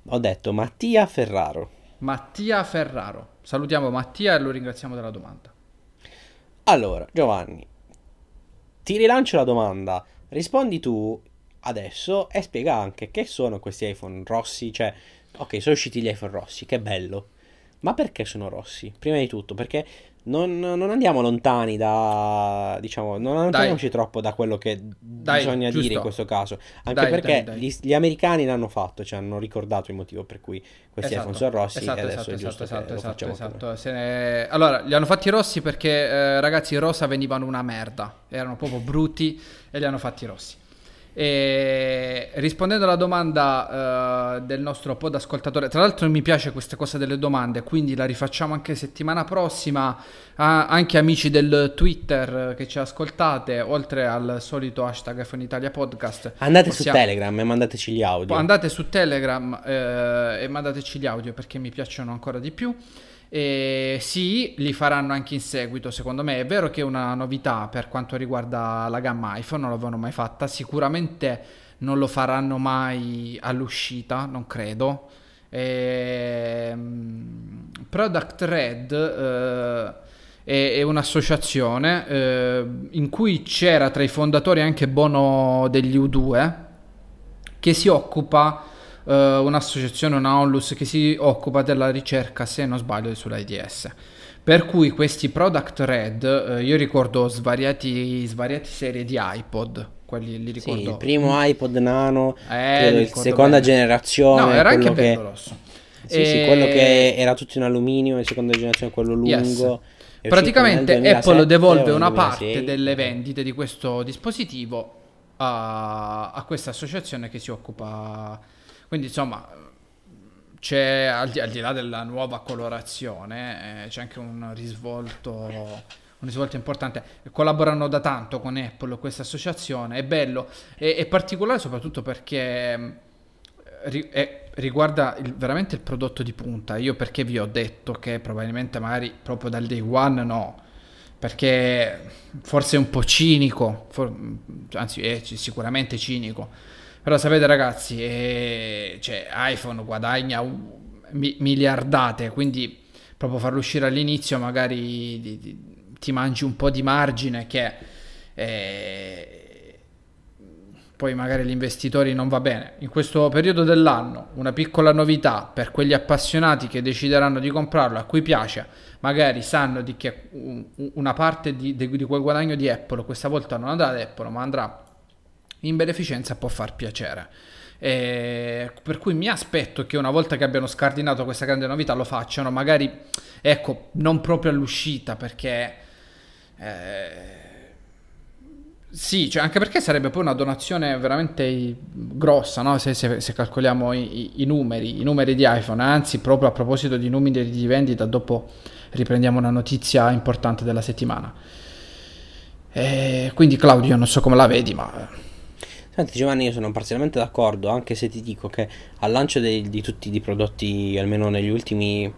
Ho detto Mattia Ferraro. Mattia Ferraro. Salutiamo Mattia e lo ringraziamo della domanda. Allora, Giovanni, ti rilancio la domanda. Rispondi tu adesso e spiega anche che sono questi iPhone rossi. Cioè, ok, sono usciti gli iPhone rossi, che bello. Ma perché sono rossi? Prima di tutto, perché non, non, andiamo lontani da, diciamo, non allontaniamoci troppo da quello che Dai, bisogna giusto. dire in questo caso, anche Dai, perché Dai, gli, gli, americani l'hanno fatto, ci cioè hanno ricordato il motivo per cui questi esatto. Alfonso Rossi esatto, adesso esatto, è giusto esatto, esatto, esatto. Ne... Allora, li hanno fatti rossi perché eh, ragazzi rosa venivano una merda, erano proprio brutti e li hanno fatti rossi. E rispondendo alla domanda uh, del nostro pod ascoltatore, tra l'altro mi piace questa cosa delle domande, quindi la rifacciamo anche settimana prossima, a, anche amici del Twitter eh, che ci ascoltate, oltre al solito hashtag F1 Italia Podcast. Andate possiamo... su Telegram e mandateci gli audio. Andate su Telegram eh, e mandateci gli audio perché mi piacciono ancora di più. E sì, li faranno anche in seguito, secondo me. È vero che è una novità per quanto riguarda la gamma iPhone, non l'avevano mai fatta. Sicuramente non lo faranno mai all'uscita, non credo. E... Ehm, Product Red eh, è, un'associazione eh, in cui c'era tra i fondatori anche Bono degli U2 che si occupa uh, un'associazione, una onlus che si occupa della ricerca, se non sbaglio, sull'AIDS. Per cui questi product red, eh, io ricordo svariati, svariati, serie di iPod. Quelli li ricordo. Sì, il primo iPod nano, eh, seconda bene. generazione. No, era anche bello che... rosso. Sì, e... sì, quello che era tutto in alluminio, e seconda generazione quello lungo. Yes. Praticamente Apple devolve una parte delle vendite di questo dispositivo a, a questa associazione che si occupa quindi insomma, c'è al di, al di là della nuova colorazione, eh, c'è anche un risvolto un risvolto importante. Collaborano da tanto con Apple questa associazione, è bello, è, è particolare soprattutto perché mm, ri, è, eh, riguarda il, veramente il prodotto di punta. Io perché vi ho detto che probabilmente magari proprio dal day one no, perché forse è un po' cinico, for, anzi è sicuramente cinico però sapete ragazzi, eh, cioè, iPhone guadagna mi- miliardate, quindi proprio farlo uscire all'inizio magari ti, ti, ti mangi un po' di margine che eh, poi magari gli investitori non va bene. In questo periodo dell'anno una piccola novità per quegli appassionati che decideranno di comprarlo, a cui piace, magari sanno di che una parte di, di, di quel guadagno di Apple questa volta non andrà ad Apple ma andrà a in beneficenza può far piacere. E per cui mi aspetto che una volta che abbiano scardinato questa grande novità lo facciano, magari ecco, non proprio all'uscita perché... Eh, sì, cioè anche perché sarebbe poi una donazione veramente grossa, no? se, se, se, calcoliamo i, i, numeri, i numeri di iPhone. Anzi, proprio a proposito di numeri di vendita, dopo riprendiamo una notizia importante della settimana. E quindi Claudio, non so come la vedi, ma Senti Giovanni, io sono parzialmente d'accordo, anche se ti dico che al lancio dei, di tutti i prodotti, almeno negli ultimi,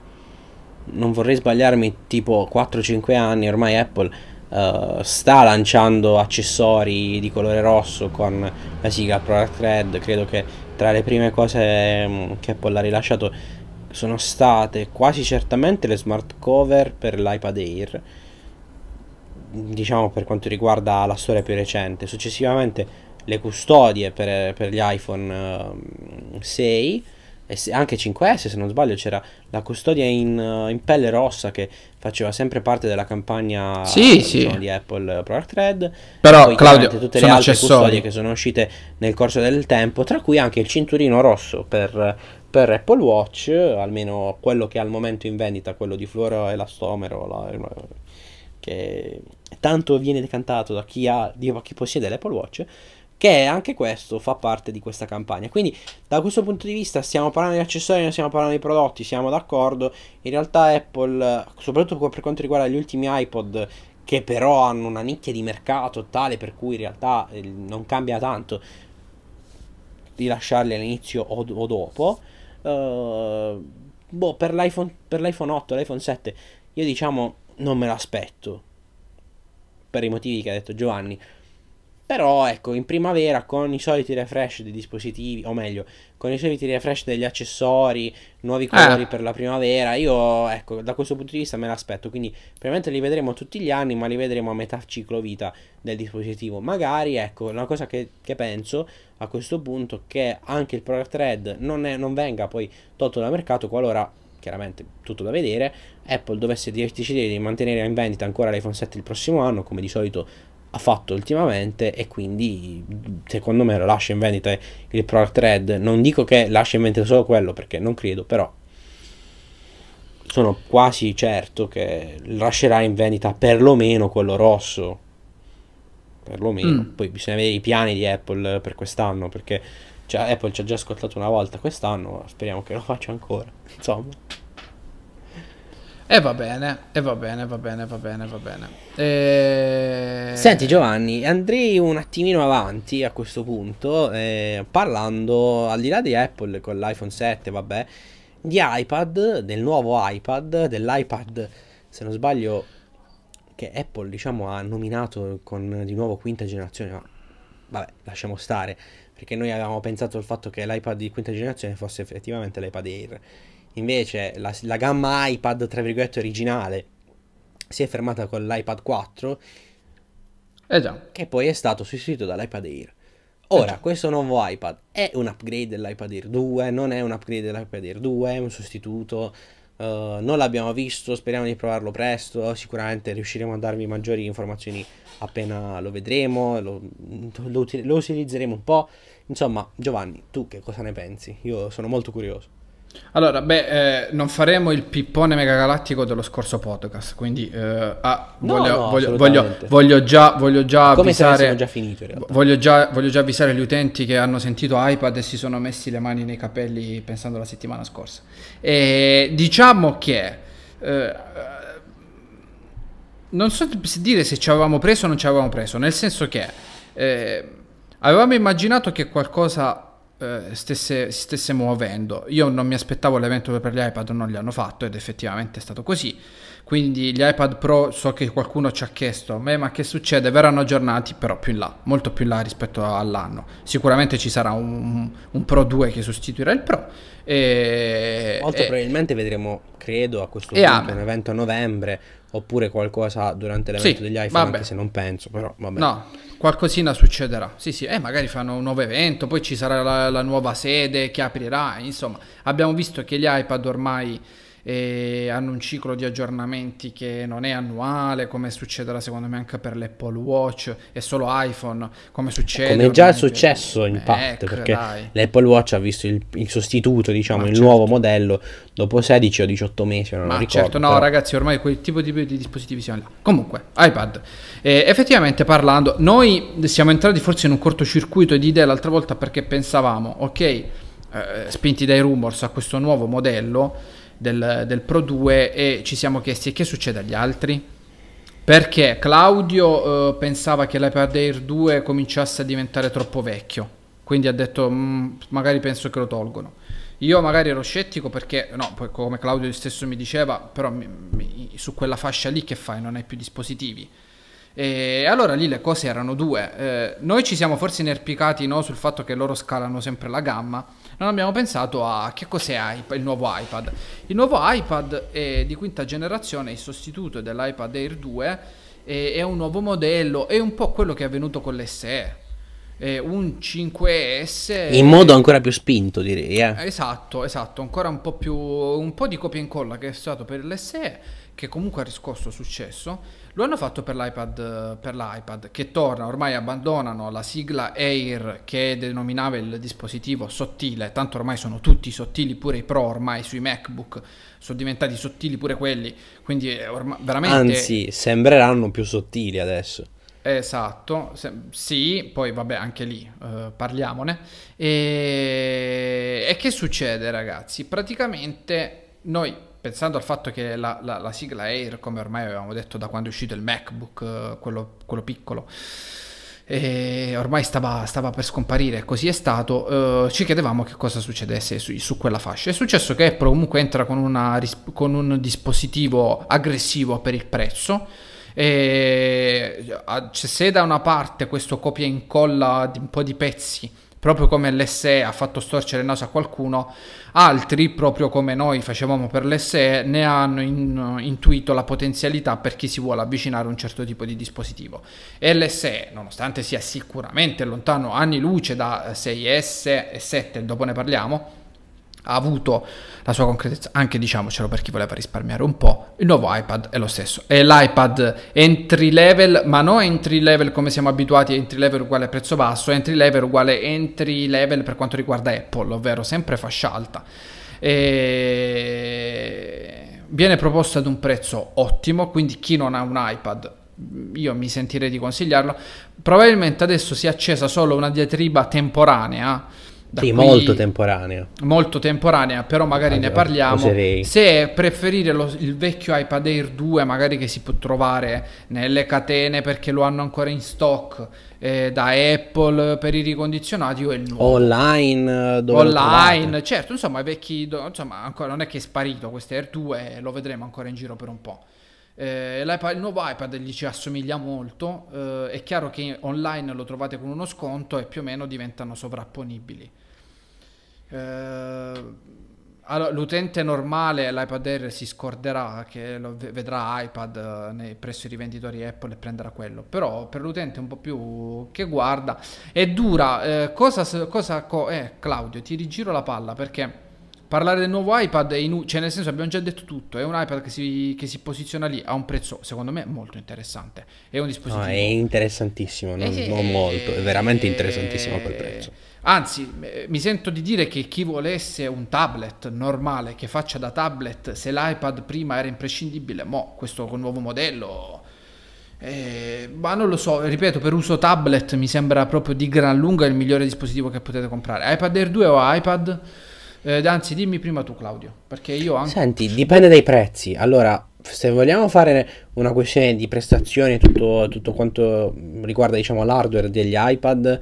non vorrei sbagliarmi, tipo 4-5 anni, ormai Apple uh, sta lanciando accessori di colore rosso con la sigla Product Red, credo che tra le prime cose mm, che Apple ha rilasciato sono state quasi certamente le smart cover per l'iPad Air, diciamo per quanto riguarda la storia più recente, successivamente le custodie per, per gli iPhone 6 ehm, e anche 5S se non sbaglio c'era la custodia in, eh, in, pelle rossa che faceva sempre parte della campagna sì, eh, sì. di Apple Product Red però Poi, Claudio tutte le altre accessori. custodie che sono uscite nel corso del tempo tra cui anche il cinturino rosso per, per Apple Watch almeno quello che è al momento in vendita quello di fluoroelastomero la, eh, che tanto viene decantato da chi, ha, da chi possiede l'Apple Watch che anche questo fa parte di questa campagna. Quindi da questo punto di vista stiamo parlando di accessori, non stiamo parlando di prodotti, siamo d'accordo. In realtà Apple, soprattutto per quanto riguarda gli ultimi iPod, che però hanno una nicchia di mercato tale per cui in realtà eh, non cambia tanto di lasciarli all'inizio o, o dopo. Uh, boh, per l'iPhone, per l'iPhone 8, l'iPhone 7, io diciamo non me l'aspetto. Per i motivi che ha detto Giovanni però ecco, in primavera con i soliti refresh dei dispositivi, o meglio, con i soliti refresh degli accessori, nuovi eh. colori eh. per la primavera, io ecco, da questo punto di vista me l'aspetto. Quindi probabilmente li vedremo tutti gli anni, ma li vedremo a metà ciclo vita del dispositivo. Magari, ecco, una cosa che, che penso a questo punto è che anche il Product Red non, è, non venga poi tolto dal mercato qualora chiaramente tutto da vedere. Apple dovesse decidere di mantenere in vendita ancora l'iPhone 7 il prossimo anno, come di solito ha fatto ultimamente e quindi secondo me lo lascia in vendita il product red non dico che lascia in vendita solo quello perché non credo però sono quasi certo che lascerà in vendita perlomeno quello rosso perlomeno mm. poi bisogna vedere i piani di Apple per quest'anno perché cioè, Apple ci ha già ascoltato una volta quest'anno speriamo che lo faccia ancora insomma e va bene, e va bene, va bene, va bene, va bene. E... Senti Giovanni, andrei un attimino avanti a questo punto, eh, parlando al di là di Apple con l'iPhone 7, vabbè, di iPad, del nuovo iPad, dell'iPad, se non sbaglio, che Apple diciamo ha nominato con di nuovo quinta generazione, ma vabbè, lasciamo stare, perché noi avevamo pensato al fatto che l'iPad di quinta generazione fosse effettivamente l'iPad Air Invece la, la gamma iPad, tra virgolette, originale si è fermata con l'iPad 4. Eh già. Che poi è stato sostituito dall'iPad Air. Ora, eh questo nuovo iPad è un upgrade dell'iPad Air 2, non è un upgrade dell'iPad Air 2, è un sostituto. Uh, non l'abbiamo visto, speriamo di provarlo presto. Sicuramente riusciremo a darvi maggiori informazioni appena lo vedremo, lo, lo, lo utilizzeremo un po'. Insomma, Giovanni, tu che cosa ne pensi? Io sono molto curioso. Allora, beh, eh, non faremo il pippone megagalattico dello scorso podcast, quindi eh, ah, no, voglio, no, voglio, voglio, voglio, già, voglio già avvisare... Già finito, voglio, già, voglio già avvisare gli utenti che hanno sentito iPad e si sono messi le mani nei capelli pensando alla settimana scorsa. E diciamo che... Eh, eh non so dire se ci avevamo preso o non ci avevamo preso, nel senso che eh, avevamo immaginato che qualcosa eh, stesse, si stesse muovendo. Io non mi aspettavo l'evento per gli iPad, non li hanno fatto ed effettivamente è stato così. Quindi gli iPad Pro so che qualcuno ci ha chiesto a ma che succede? Verranno aggiornati però più in là, molto più in là rispetto all'anno. Sicuramente ci sarà un, un Pro 2 che sostituirà il Pro. E, Molto e, probabilmente vedremo, credo a questo punto, un evento a novembre oppure qualcosa durante l'evento sì, degli iPhone, vabbè. anche se non penso, però vabbè. No, qualcosina succederà. Sì, sì, eh, magari fanno un nuovo evento, poi ci sarà la, la nuova sede che aprirà, insomma, abbiamo visto che gli iPad ormai e hanno un ciclo di aggiornamenti che non è annuale, come succederà secondo me anche per l'Apple Watch e solo iPhone, come succede. Come già successo in eh, parte, Mac, perché dai. l'Apple Watch ha visto il, il sostituto, diciamo, Ma il certo. nuovo modello dopo 16 o 18 mesi, non Ma ricordo. certo, no però. ragazzi, ormai quel tipo di, di dispositivi siamo là. Comunque, iPad. Eh, effettivamente parlando, noi siamo entrati forse in un cortocircuito di idee l'altra volta perché pensavamo, ok, eh, spinti dai rumors a questo nuovo modello, del, del Pro 2 e ci siamo chiesti che succede agli altri? Perché Claudio eh, pensava che l'iPad Air 2 cominciasse a diventare troppo vecchio, quindi ha detto mm, magari penso che lo tolgono. Io magari ero scettico perché, no, come Claudio stesso mi diceva, però mi, mi, su quella fascia lì che fai? Non hai più dispositivi. E allora lì le cose erano due. Eh, noi ci siamo forse inerpicati no, sul fatto che loro scalano sempre la gamma, non abbiamo pensato a che cos'è il nuovo iPad. Il nuovo iPad è di quinta generazione, il sostituto dell'iPad Air 2, è un nuovo modello, è un po' quello che è avvenuto con l'SE. Eh, un 5S in modo ancora più spinto direi eh. esatto esatto ancora un po' più un po' di copia e incolla che è stato per l'SE che comunque ha riscosso successo lo hanno fatto per l'iPad, per l'iPad che torna, ormai abbandonano la sigla Air che denominava il dispositivo sottile, tanto ormai sono tutti sottili, pure i Pro ormai sui MacBook sono diventati sottili pure quelli, quindi eh, ormai veramente... Anzi, sembreranno più sottili adesso. Esatto, se, sì, poi vabbè anche lì eh, parliamone. E, e che succede ragazzi? Praticamente noi pensando al fatto che la, la, la, sigla Air, come ormai avevamo detto da quando è uscito il MacBook, eh, quello, quello piccolo, ormai stava, stava, per scomparire, così è stato, eh, ci chiedevamo che cosa succedesse su, su, quella fascia. È successo che Apple comunque entra con, una, con un dispositivo aggressivo per il prezzo. E eh, cioè, se da una parte questo copia e incolla di un po' di pezzi proprio come l'SE ha fatto storcere il naso a qualcuno, altri, proprio come noi facevamo per l'SE, ne hanno in, intuito la potenzialità per chi si vuole avvicinare a un certo tipo di dispositivo. E l'SE, nonostante sia sicuramente lontano anni luce da 6S e 7, dopo ne parliamo, ha avuto la sua concretezza, anche diciamocelo per chi voleva risparmiare un po', il nuovo iPad è lo stesso, è l'iPad entry level, ma non entry level come siamo abituati, entry level uguale prezzo basso, entry level uguale entry level per quanto riguarda Apple, ovvero sempre fascia alta. E... Viene proposto ad un prezzo ottimo, quindi chi non ha un iPad io mi sentirei di consigliarlo. Probabilmente adesso si è accesa solo una diatriba temporanea da sì, molto temporanea. Molto temporanea, però magari allora, ne parliamo. Oserei. Se preferire lo, il vecchio iPad Air 2, magari che si può trovare nelle catene perché lo hanno ancora in stock eh, da Apple per i ricondizionati o il nuovo. Online, eh, dove Online, certo, insomma, i vecchi, insomma, ancora non è che è sparito questo Air 2, lo vedremo ancora in giro per un po'. Eh, il nuovo iPad gli ci assomiglia molto, eh, è chiaro che online lo trovate con uno sconto e più o meno diventano sovrapponibili. Eh, allora, l'utente normale l'iPad Air si scorderà che vedrà iPad eh, nei, presso i rivenditori Apple e prenderà quello, però per l'utente un po' più che guarda è dura. Eh, cosa, cosa co- eh, Claudio, ti rigiro la palla perché Parlare del nuovo iPad è inutile, cioè nel senso abbiamo già detto tutto, è un iPad che si, che si, posiziona lì a un prezzo secondo me molto interessante, è un dispositivo... No, è interessantissimo, non, e... Eh, non molto, è veramente e... interessantissimo quel eh, prezzo. Anzi, mi sento di dire che chi volesse un tablet normale che faccia da tablet, se l'iPad prima era imprescindibile, mo questo con nuovo modello... Eh, ma non lo so, ripeto, per uso tablet mi sembra proprio di gran lunga il migliore dispositivo che potete comprare. iPad Air 2 o iPad? Eh, anzi, dimmi prima tu, Claudio, perché io anche. Senti, dipende dai prezzi. Allora, se vogliamo fare una questione di prestazioni e tutto, tutto, quanto riguarda diciamo, l'hardware degli iPad,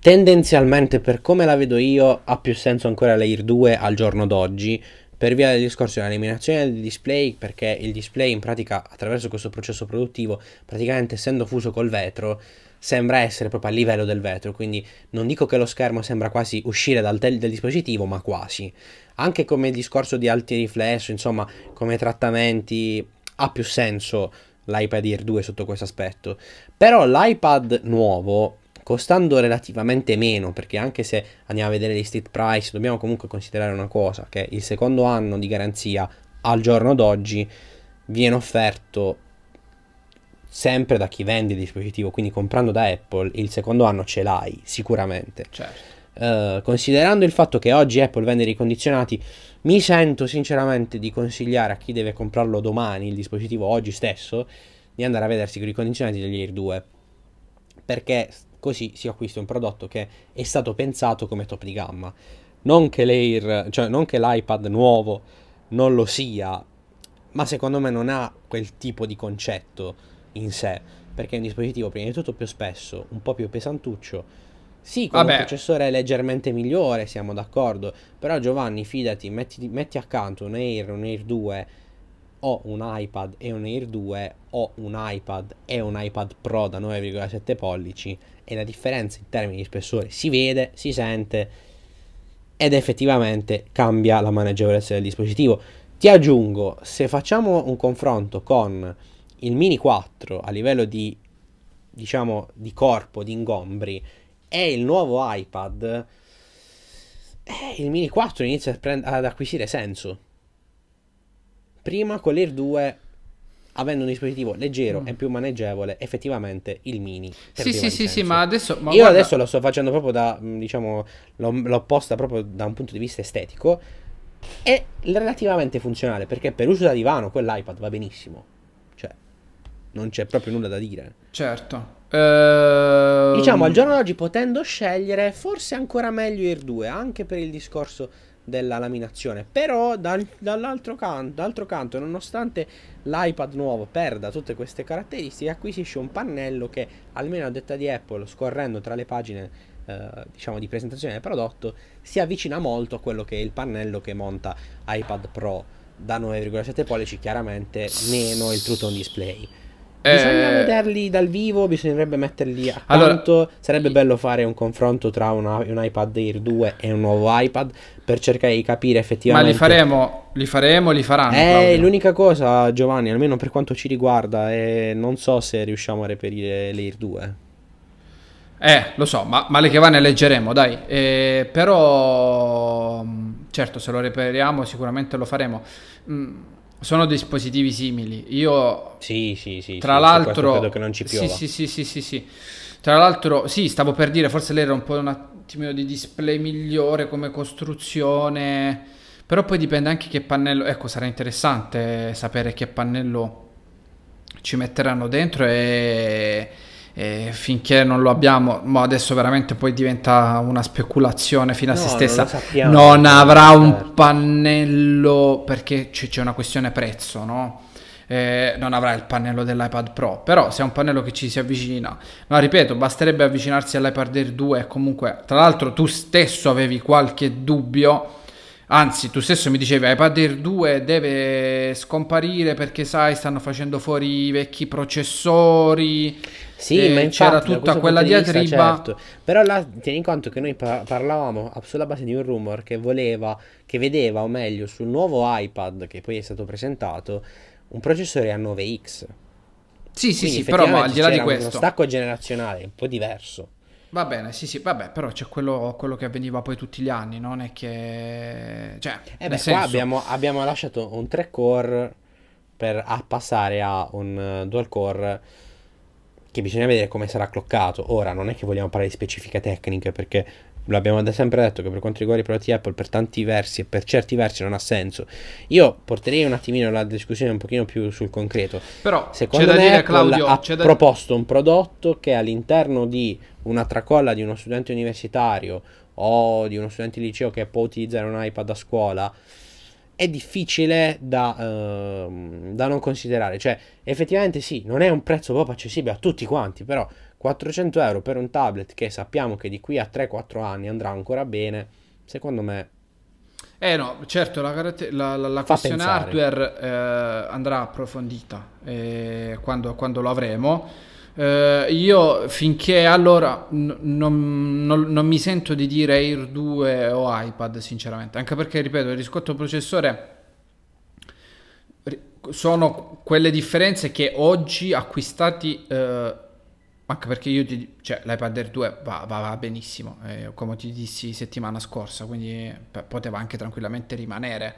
tendenzialmente, per come la vedo io, ha più senso ancora l'Air 2 al giorno d'oggi. Per via del discorso dell'eliminazione del display, perché il display in pratica attraverso questo processo produttivo, praticamente essendo fuso col vetro, sembra essere proprio a livello del vetro, quindi non dico che lo schermo sembra quasi uscire dal, tel- del dispositivo, ma quasi. Anche come discorso di alti riflesso, insomma, come trattamenti, ha più senso l'iPad Air 2 sotto questo aspetto. Però l'iPad nuovo, costando relativamente meno, perché anche se andiamo a vedere gli street price, dobbiamo comunque considerare una cosa, che il secondo anno di garanzia al giorno d'oggi viene offerto sempre da chi vende il dispositivo, quindi comprando da Apple il secondo anno ce l'hai sicuramente. Certo. Uh, considerando il fatto che oggi Apple vende ricondizionati, mi sento sinceramente di consigliare a chi deve comprarlo domani il dispositivo oggi stesso di andare a vedersi i ricondizionati degli Air 2 perché così si acquista un prodotto che è stato pensato come top di gamma. Non che, l'Air, cioè non che l'iPad nuovo non lo sia, ma secondo me non ha quel tipo di concetto in sé, perché è un dispositivo prima di tutto più spesso, un po' più pesantuccio. Sì, con Vabbè. un processore leggermente migliore, siamo d'accordo, però Giovanni, fidati, metti, metti accanto un Air, un Air 2 o un iPad e un Air 2 o un iPad e un iPad Pro da 9,7 pollici e la differenza in termini di spessore si vede, si sente ed effettivamente cambia la maneggevolezza del dispositivo. Ti aggiungo, se facciamo un confronto con il Mini 4 a livello di, diciamo, di corpo, di ingombri, e il nuovo iPad, eh, il Mini 4 inizia prend- ad acquisire senso. Prima con l'Air 2 avendo un dispositivo leggero mm. e più maneggevole, effettivamente il mini. Sì, sì, sì, sì, ma adesso... Ma Io guarda... adesso lo sto facendo proprio da, mm, diciamo, l'ho, l'ho, posta proprio da un punto di vista estetico. È relativamente funzionale, perché per uso da divano quell'iPad va benissimo non c'è proprio nulla da dire. Certo. Ehm... Diciamo al giorno d'oggi potendo scegliere forse ancora meglio Air 2 anche per il discorso della laminazione però dal, dall'altro, canto, dall'altro canto nonostante l'iPad nuovo perda tutte queste caratteristiche acquisisce un pannello che almeno a detta di Apple scorrendo tra le pagine eh, diciamo di presentazione del prodotto si avvicina molto a quello che è il pannello che monta iPad Pro da 9,7 pollici chiaramente meno il Truton Display Bisogna eh, vederli dal vivo, bisognerebbe metterli a allora, Sarebbe bello fare un confronto tra una, un iPad Air 2 e un nuovo iPad per cercare di capire effettivamente. Ma li faremo, li faremo, li faranno. È eh, Claudio. l'unica cosa, Giovanni, almeno per quanto ci riguarda, è non so se riusciamo a reperire l'Air 2. Eh, lo so, ma male che va ne leggeremo, dai. Eh, però, certo, se lo reperiamo sicuramente lo faremo. Mm sono dispositivi simili. Io Sì, sì, sì. Tra sì, l'altro credo che non ci piova. Sì, sì, sì, sì, sì, Tra l'altro, sì, stavo per dire, forse lei era un po' un attimino di display migliore come costruzione, però poi dipende anche che pannello, ecco, sarà interessante sapere che pannello ci metteranno dentro e e finché non lo abbiamo, ma adesso veramente poi diventa una speculazione fino a no, se stessa. Non, sappiamo, non avrà certo. un pannello perché c- c'è una questione prezzo, no? Eh, non avrà il pannello dell'iPad Pro, però se è un pannello che ci si avvicina, ma ripeto, basterebbe avvicinarsi all'iPad Air 2 e comunque, tra l'altro tu stesso avevi qualche dubbio Anzi, tu stesso mi dicevi, iPad Air 2 deve scomparire perché sai, stanno facendo fuori i vecchi processori. Sì, eh, ma infatti, c'era tutta quella diatriba. Vista, certo. Però là tieni conto che noi parlavamo sulla base di un rumor che voleva, che vedeva, o meglio, sul nuovo iPad che poi è stato presentato, un processore a 9X. Sì, sì, Quindi sì, però ma al di là di questo. uno stacco generazionale un po' diverso. Va bene, sì, sì, vabbè, però c'è quello, quello che avveniva poi tutti gli anni, non è che... Cioè, eh beh, senso... qua abbiamo, abbiamo lasciato un 3 core per passare a un eh, dual core che bisogna vedere come sarà cloccato. Ora non è che vogliamo parlare di specifiche tecniche perché l'abbiamo da sempre detto che per quanto riguarda i prodotti Apple per tanti versi e per certi versi non ha senso. Io porterei un attimino la discussione un pochino più sul concreto. Però secondo c'è me dire, Claudio, ha da... proposto un prodotto che all'interno di una tracolla di uno studente universitario o di uno studente di liceo che può utilizzare un iPad a scuola è difficile da, uh, da, non considerare. Cioè, effettivamente sì, non è un prezzo proprio accessibile a tutti quanti, però 400 euro per un tablet che sappiamo che di qui a 3-4 anni andrà ancora bene, secondo me... Eh no, certo, la, la, la, la questione pensare. hardware eh, andrà approfondita eh, quando, quando lo avremo Uh, io finché allora n- non, non, non, mi sento di dire Air 2 o iPad, sinceramente, anche perché, ripeto, il riscotto processore sono quelle differenze che oggi acquistati, uh, anche perché io ti, cioè, l'iPad Air 2 va, va, va benissimo, eh, come ti dissi settimana scorsa, quindi p- poteva anche tranquillamente rimanere.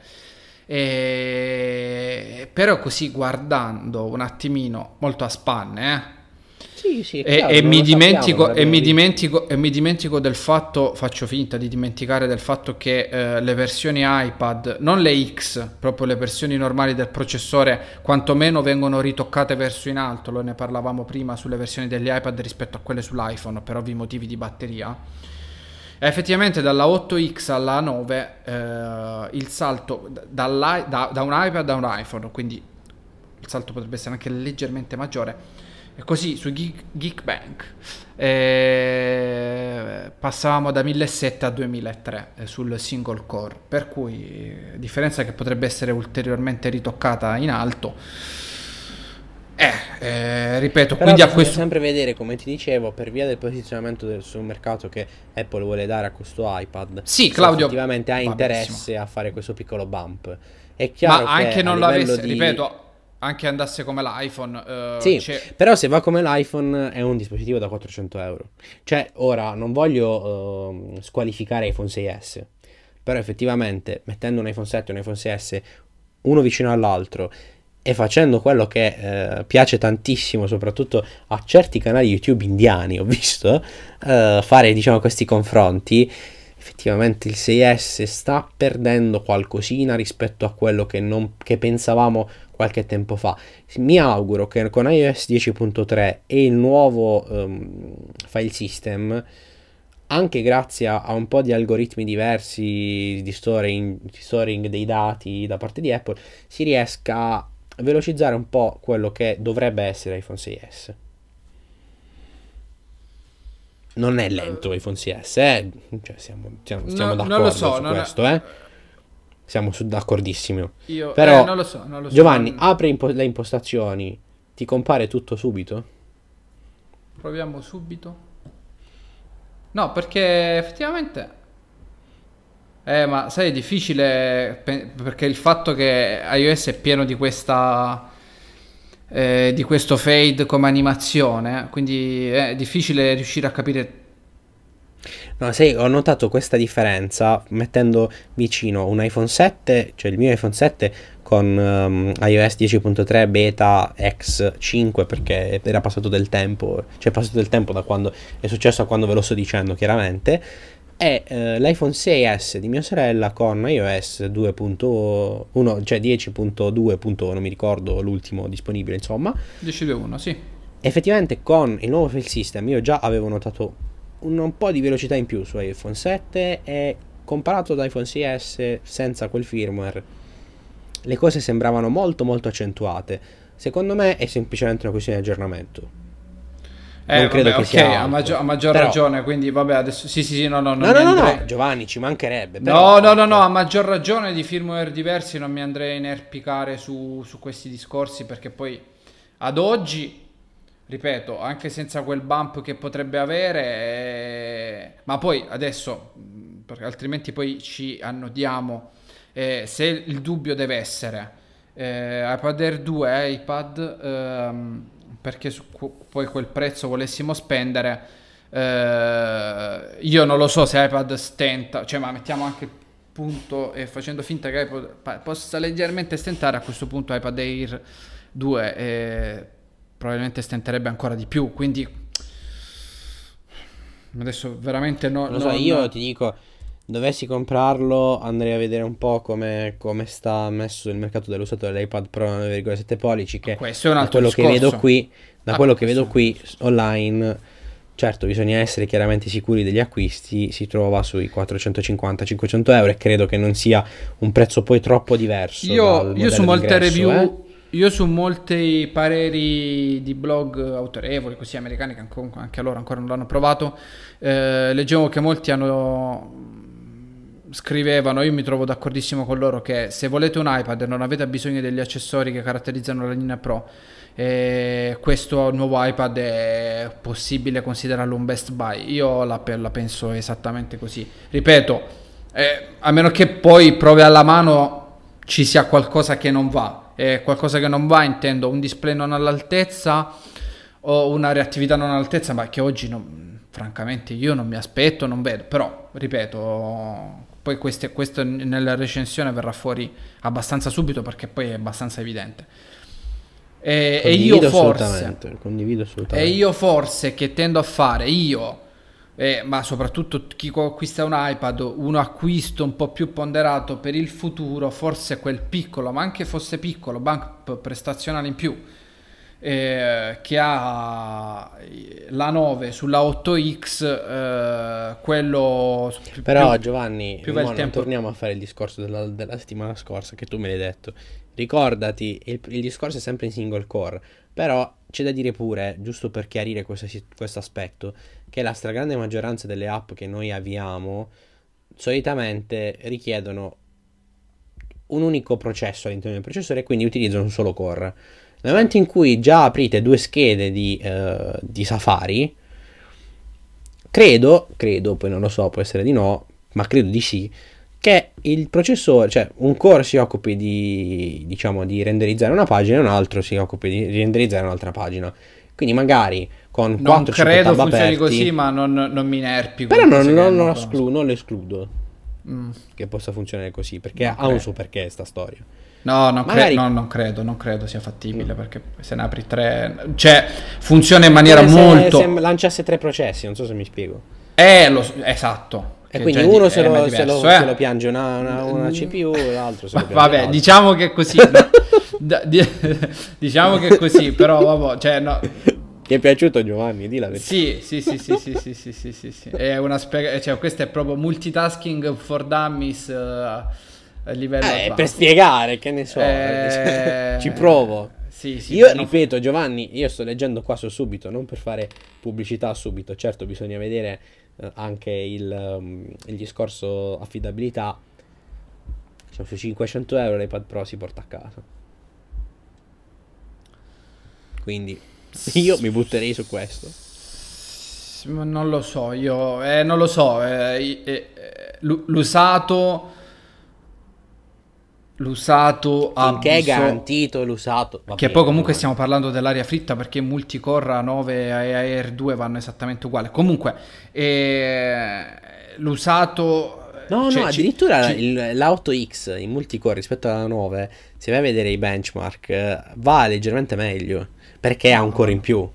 E... Però così guardando un attimino molto a spanne, eh, sì, e, e, mi dimentico, sappiamo, e, mi dimentico, e, mi dimentico, del fatto, faccio finta di dimenticare del fatto che eh, le versioni iPad, non le X, proprio le versioni normali del processore, quantomeno vengono ritoccate verso in alto, lo ne parlavamo prima sulle versioni degli iPad rispetto a quelle sull'iPhone per ovvi motivi di batteria. Effettivamente dalla 8X alla 9 eh, il salto da, da un iPad a un iPhone, quindi il salto potrebbe essere anche leggermente maggiore e così su Geek, Geekbank eh, passavamo da 1.700 a 2.300 eh, sul single core, per cui eh, differenza che potrebbe essere ulteriormente ritoccata in alto. Eh, eh, ripeto, Però quindi a questo... sempre vedere, come ti dicevo, per via del posizionamento del, sul mercato che Apple vuole dare a questo iPad. Sì, Claudio... Effettivamente ha interesse a fare questo piccolo bump. È chiaro Ma anche non l'avesse, di... ripeto anche andasse come l'iPhone. Uh, sì, c'è... Cioè però se va come l'iPhone è un dispositivo da 400 euro. Cioè, ora non voglio uh, squalificare iPhone 6S, però effettivamente mettendo un iPhone 7 e un iPhone 6S uno vicino all'altro e facendo quello che uh, piace tantissimo, soprattutto a certi canali YouTube indiani, ho visto, eh, fare diciamo questi confronti effettivamente il 6S sta perdendo qualcosina rispetto a quello che, non, che pensavamo qualche tempo fa. Mi auguro che con iOS 10.3 e il nuovo um, file system, anche grazie a un po' di algoritmi diversi di storing, di storing dei dati da parte di Apple, si riesca a velocizzare un po' quello che dovrebbe essere iPhone 6S non è lento iPhone 6S, eh? cioè, siamo, siamo, siamo no, d'accordo so, su questo, è... eh? Siamo su, d'accordissimo. Io, Però, eh, non lo so, non lo so. Giovanni, non... apri impo- le impostazioni, ti compare tutto subito? Proviamo subito. No, perché effettivamente... Eh, ma sai, è difficile pe- perché il fatto che iOS è pieno di questa eh, di questo fade come animazione, eh. quindi è difficile riuscire a capire. No, sai, ho notato questa differenza mettendo vicino un iPhone 7, cioè il mio iPhone 7 con um, iOS 10.3 beta X5 perché era passato del tempo, cioè è passato del tempo da quando è successo a quando ve lo sto dicendo chiaramente è eh, l'iPhone 6S di mia sorella con iOS 2.1, cioè 10.2.1, mi ricordo l'ultimo disponibile, insomma. 10.1, sì. Effettivamente con il nuovo file system io già avevo notato un, un po' di velocità in più su iPhone 7 e comparato ad iPhone 6S senza quel firmware le cose sembravano molto molto accentuate. Secondo me è semplicemente una questione di aggiornamento eh, non credo vabbè, che okay, sia. A, maggior, maggior Però... ragione, quindi vabbè, adesso sì, sì, sì, no, no, no, no, no, no, Giovanni, ci mancherebbe. No, no, no, no, a maggior ragione di firmware diversi non mi andrei a inerpicare su, su questi discorsi perché poi ad oggi ripeto, anche senza quel bump che potrebbe avere, eh, ma poi adesso, perché altrimenti poi ci annodiamo, eh, se il dubbio deve essere eh, iPad Air 2 e eh, iPad ehm, perché su poi quel prezzo volessimo spendere, eh, io non lo so se iPad stenta, cioè ma mettiamo anche punto e facendo finta che iPod possa leggermente stentare, a questo punto iPad Air 2 eh, probabilmente stenterebbe ancora di più, quindi adesso veramente no. Lo so, no, io no. ti dico dovessi comprarlo andrei a vedere un po' come, come sta messo il mercato dell'usato dell'iPad Pro 9,7 pollici che questo è un altro da quello discorso. che vedo qui da ah, quello che vedo qui online certo bisogna essere chiaramente sicuri degli acquisti si trova sui 450-500 euro e credo che non sia un prezzo poi troppo diverso io, io su molte review eh? Io su molti pareri di blog autorevoli, così americani, che anche loro ancora non l'hanno provato, eh, leggevo che molti hanno scrivevano, io mi trovo d'accordissimo con loro che se volete un iPad e non avete bisogno degli accessori che caratterizzano la linea Pro, eh, questo nuovo iPad è possibile considerarlo un best buy. Io la, la penso esattamente così. Ripeto, eh, a meno che poi provi alla mano ci sia qualcosa che non va. Eh, qualcosa che non va intendo un display non all'altezza o una reattività non all'altezza, ma che oggi non, francamente io non mi aspetto, non vedo. Però, ripeto, poi queste, questo nella recensione verrà fuori abbastanza subito perché poi è abbastanza evidente. E, e, io forse, e, io forse, che tendo a fare, io, eh, ma soprattutto chi acquista un iPad, un acquisto un po' più ponderato per il futuro, forse quel piccolo, ma anche fosse piccolo, bank prestazionale in più, eh, che ha eh, la 9 sulla 8X, eh, quello... Però Giovanni, più no, non torniamo a fare il discorso della, della settimana scorsa che tu me l'hai detto. Ricordati, il, il, discorso è sempre in single core, però c'è da dire pure, giusto per chiarire questo aspetto, che la stragrande maggioranza delle app che noi avviamo solitamente richiedono un unico processo all'interno del processore e quindi utilizzano un solo core nel momento in cui già aprite due schede di, eh, di Safari, credo, credo, poi non lo so, può essere di no, ma credo di sì, che il processore, cioè un core si occupi di, diciamo, di renderizzare una pagina e un altro si occupi di renderizzare un'altra pagina. Quindi magari con non 4 credo funzioni così, ma non, non mi inerpi. Però non, non, non, escludo, non lo escludo mm. che possa funzionare così, perché okay. ha un suo perché sta storia. No, non, Magari... cre- no, non credo, non credo sia fattibile no. Mm. perché se ne apri tre... Cioè, funziona in maniera Come molto... Se, se lanciasse tre processi, non so se mi spiego. Eh, lo, esatto. E quindi cioè, uno se lo, diverso, se, lo, eh? se lo, piange una, una, una CPU, l'altro se lo piange Vabbè, l'altro. diciamo che è così... no, diciamo che è così, però vabbè, cioè no... Ti è piaciuto Giovanni? Di la verità. Sì, sì, sì, sì, sì, sì, sì, sì, sì, sì. È una spie- cioè, questo è proprio multitasking for dummies... Uh a livello eh, per spiegare, che ne so, eh... ci provo. Sì, sì, io ripeto, Giovanni, io sto leggendo qua su subito, non per fare pubblicità subito, certo bisogna vedere eh, anche il, um, il, discorso affidabilità. Cioè, su 500 euro l'iPad Pro si porta a casa. Quindi io mi butterei su questo. Non lo so, io eh, non lo so. Eh, eh, eh l'usato l'usato ha Finché abuso, è garantito l'usato. Vabbè, che poi comunque stiamo parlando dell'aria fritta perché multicore A9 e AR2 vanno esattamente uguali. Comunque eh, l'usato... Eh, no, cioè, no, addirittura c- il, la 8X in multicore rispetto alla 9, se vai a vedere i benchmark, eh, va leggermente meglio perché ha un core in più.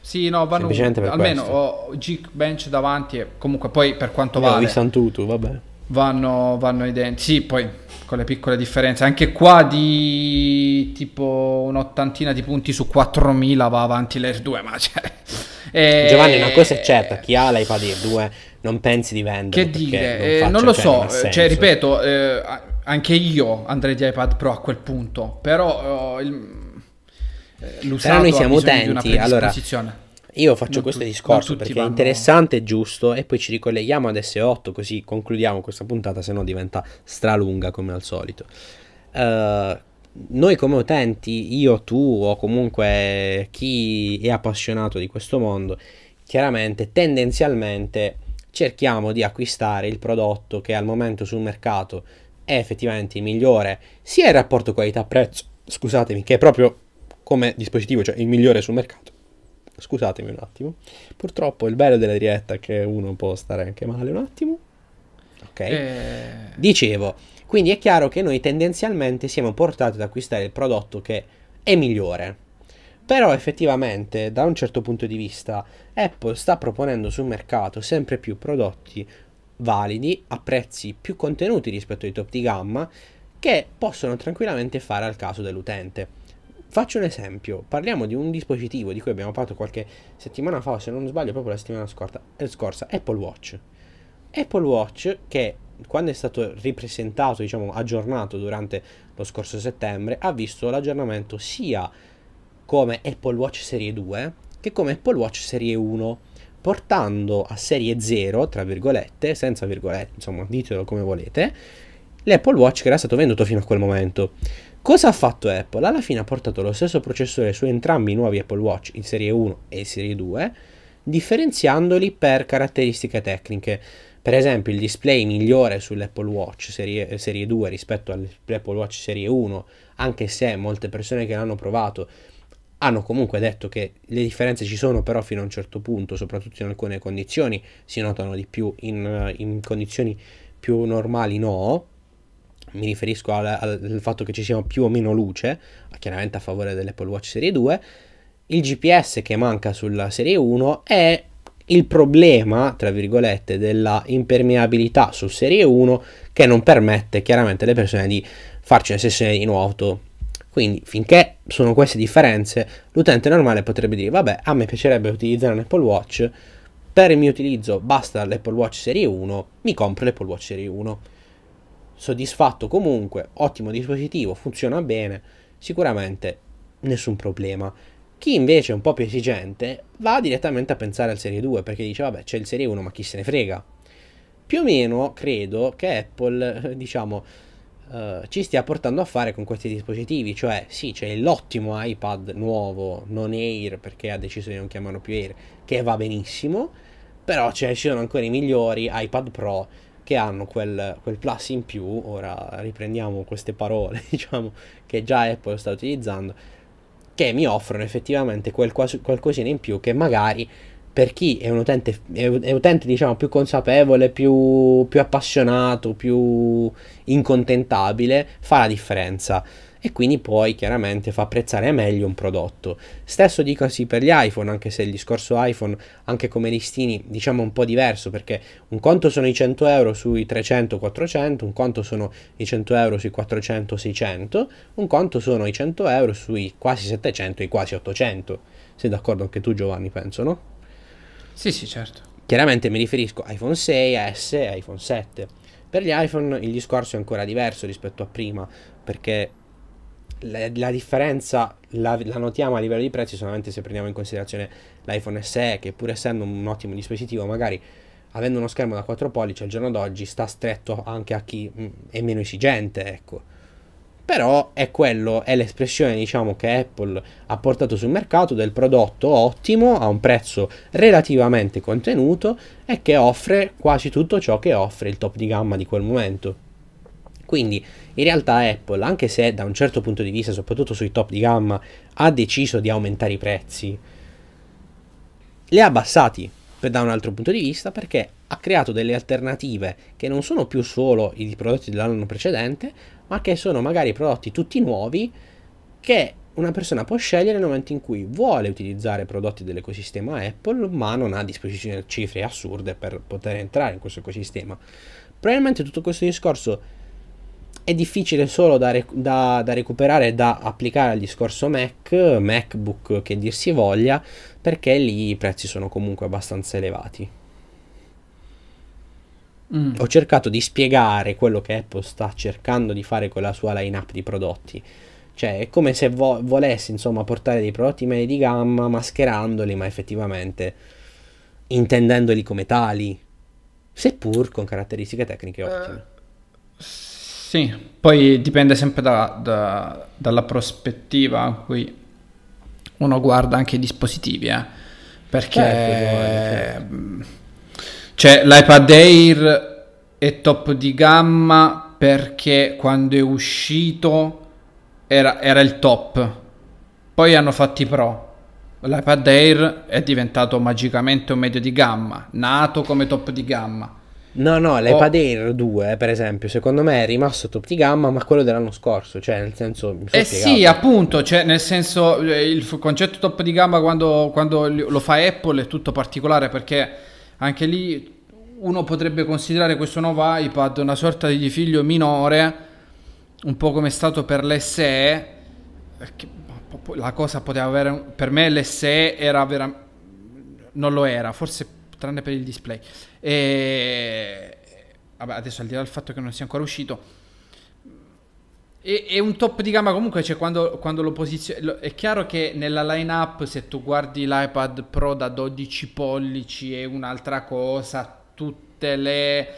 Sì, no, vanno almeno questo. ho Geekbench davanti e comunque poi per quanto Io vale. Ho visto Antutu, vabbè vanno, vanno identici. Sì, poi con le piccole differenze, anche qua di tipo un'ottantina di punti su 4000 va avanti l'Air 2, ma cioè... E... Giovanni, una cosa è certa, eh, chi ha l'iPad Air 2 non pensi di vendere. Che dire, non, eh, faccio, non, lo cioè, so, eh, cioè, ripeto, eh, anche io andrei di iPad Pro a quel punto, però... Eh, il, eh, Però noi siamo utenti, allora io faccio questo tu, discorso perché vanno... è interessante e giusto e poi ci ricolleghiamo ad S8 così concludiamo questa puntata, se no diventa stralunga come al solito. Uh, noi come utenti, io, tu o comunque chi è appassionato di questo mondo, chiaramente tendenzialmente cerchiamo di acquistare il prodotto che al momento sul mercato è effettivamente il migliore, sia il rapporto qualità-prezzo, scusatemi, che è proprio come dispositivo, cioè il migliore sul mercato, Scusatemi un attimo. Purtroppo il bello della diretta è che uno può stare anche male un attimo. Ok. E... Eh. Dicevo, quindi è chiaro che noi tendenzialmente siamo portati ad acquistare il prodotto che è migliore. Però effettivamente, da un certo punto di vista, Apple sta proponendo sul mercato sempre più prodotti validi, a prezzi più contenuti rispetto ai top di gamma, che possono tranquillamente fare al caso dell'utente. Faccio un esempio, parliamo di un dispositivo di cui abbiamo parlato qualche settimana fa, se non sbaglio proprio la settimana scorsa, eh, scorsa Apple Watch. Apple Watch che quando è stato ripresentato, diciamo aggiornato durante lo scorso settembre, ha visto l'aggiornamento sia come Apple Watch Serie 2 che come Apple Watch Serie 1, portando a Serie 0, tra virgolette, senza virgolette, insomma ditelo come volete, l'Apple Watch che era stato venduto fino a quel momento. Cosa ha fatto Apple? Alla fine ha portato lo stesso processore su entrambi i nuovi Apple Watch in serie 1 e serie 2, differenziandoli per caratteristiche tecniche. Per esempio, il display migliore sull'Apple Watch serie, serie 2 rispetto all'Apple Watch serie 1, anche se molte persone che l'hanno provato hanno comunque detto che le differenze ci sono però fino a un certo punto, soprattutto in alcune condizioni, si notano di più, in, in condizioni più normali no, mi riferisco al, al fatto che ci sia più o meno luce, chiaramente a favore dell'Apple Watch Serie 2, il GPS che manca sulla Serie 1 è il problema, tra virgolette, della impermeabilità su Serie 1 che non permette chiaramente alle persone di farci una sessione di nuoto. Quindi finché sono queste differenze, l'utente normale potrebbe dire, vabbè, a me piacerebbe utilizzare un Apple Watch, per il mio utilizzo basta l'Apple Watch Serie 1, mi compro l'Apple Watch Serie 1 soddisfatto comunque, ottimo dispositivo, funziona bene, sicuramente nessun problema. Chi invece è un po' più esigente va direttamente a pensare al Serie 2 perché dice vabbè c'è il Serie 1 ma chi se ne frega. Più o meno credo che Apple diciamo eh, ci stia portando a fare con questi dispositivi, cioè sì c'è l'ottimo iPad nuovo, non Air perché ha deciso di non chiamarlo più Air, che va benissimo, però ci sono ancora i migliori iPad Pro che hanno quel, quel plus in più, ora riprendiamo queste parole, diciamo, che già Apple sta utilizzando, che mi offrono effettivamente quel quasi, qualcosina in più che magari per chi è un utente, è utente diciamo, più consapevole, più, più appassionato, più incontentabile, fa la differenza e quindi poi chiaramente fa apprezzare meglio un prodotto. Stesso dicasi per gli iPhone, anche se il discorso iPhone, anche come listini, diciamo un po' diverso, perché un conto sono i 100 euro sui 300-400, un conto sono i 100 euro sui 400-600, un conto sono i 100 euro sui quasi 700 e quasi 800. Sei d'accordo anche tu Giovanni, penso, no? Sì, sì, certo. Chiaramente mi riferisco a iPhone 6, S e iPhone 7. Per gli iPhone il discorso è ancora diverso rispetto a prima, perché la, la differenza la, la, notiamo a livello di prezzi solamente se prendiamo in considerazione l'iPhone SE, che pur essendo un ottimo dispositivo, magari avendo uno schermo da 4 pollici al giorno d'oggi sta stretto anche a chi mm, è meno esigente, ecco. Però è quello, è l'espressione diciamo che Apple ha portato sul mercato del prodotto ottimo a un prezzo relativamente contenuto e che offre quasi tutto ciò che offre il top di gamma di quel momento. Quindi in realtà Apple, anche se da un certo punto di vista, soprattutto sui top di gamma, ha deciso di aumentare i prezzi, li ha abbassati per, da un altro punto di vista perché ha creato delle alternative che non sono più solo i prodotti dell'anno precedente, ma che sono magari prodotti tutti nuovi che una persona può scegliere nel momento in cui vuole utilizzare prodotti dell'ecosistema Apple, ma non ha a disposizione cifre assurde per poter entrare in questo ecosistema. Probabilmente tutto questo discorso è difficile solo da, rec- da, da recuperare e da applicare al discorso Mac, MacBook che dir si voglia, perché lì i prezzi sono comunque abbastanza elevati. Mm. Ho cercato di spiegare quello che Apple sta cercando di fare con la sua line-up di prodotti. Cioè, è come se vo- volesse, insomma, portare dei prodotti medi di gamma, mascherandoli, ma effettivamente intendendoli come tali, seppur con caratteristiche tecniche ottime. Uh sì, poi dipende sempre da, da, dalla prospettiva a cui uno guarda anche i dispositivi, eh? perché certo, cioè, l'iPad Air è top di gamma perché quando è uscito era, era il top, poi hanno fatto i pro. L'iPad Air è diventato magicamente un medio di gamma, nato come top di gamma No, no, l'iPad oh. Air 2, per esempio, secondo me è rimasto top di gamma, ma quello dell'anno scorso, cioè nel senso... eh sì, appunto, cioè nel senso eh, il concetto top di gamma quando, quando lo fa Apple è tutto particolare perché anche lì uno potrebbe considerare questo nuovo iPad una sorta di figlio minore, un po' come è stato per l'SE, perché la cosa poteva avere... per me l'SE era veramente... non lo era, forse tranne per il display. E, vabbè, adesso al di là del fatto che non sia ancora uscito. è, e un top di gamma comunque, cioè quando, quando lo posiziono... È chiaro che nella line-up, se tu guardi l'iPad Pro da 12 pollici è un'altra cosa, tutte le...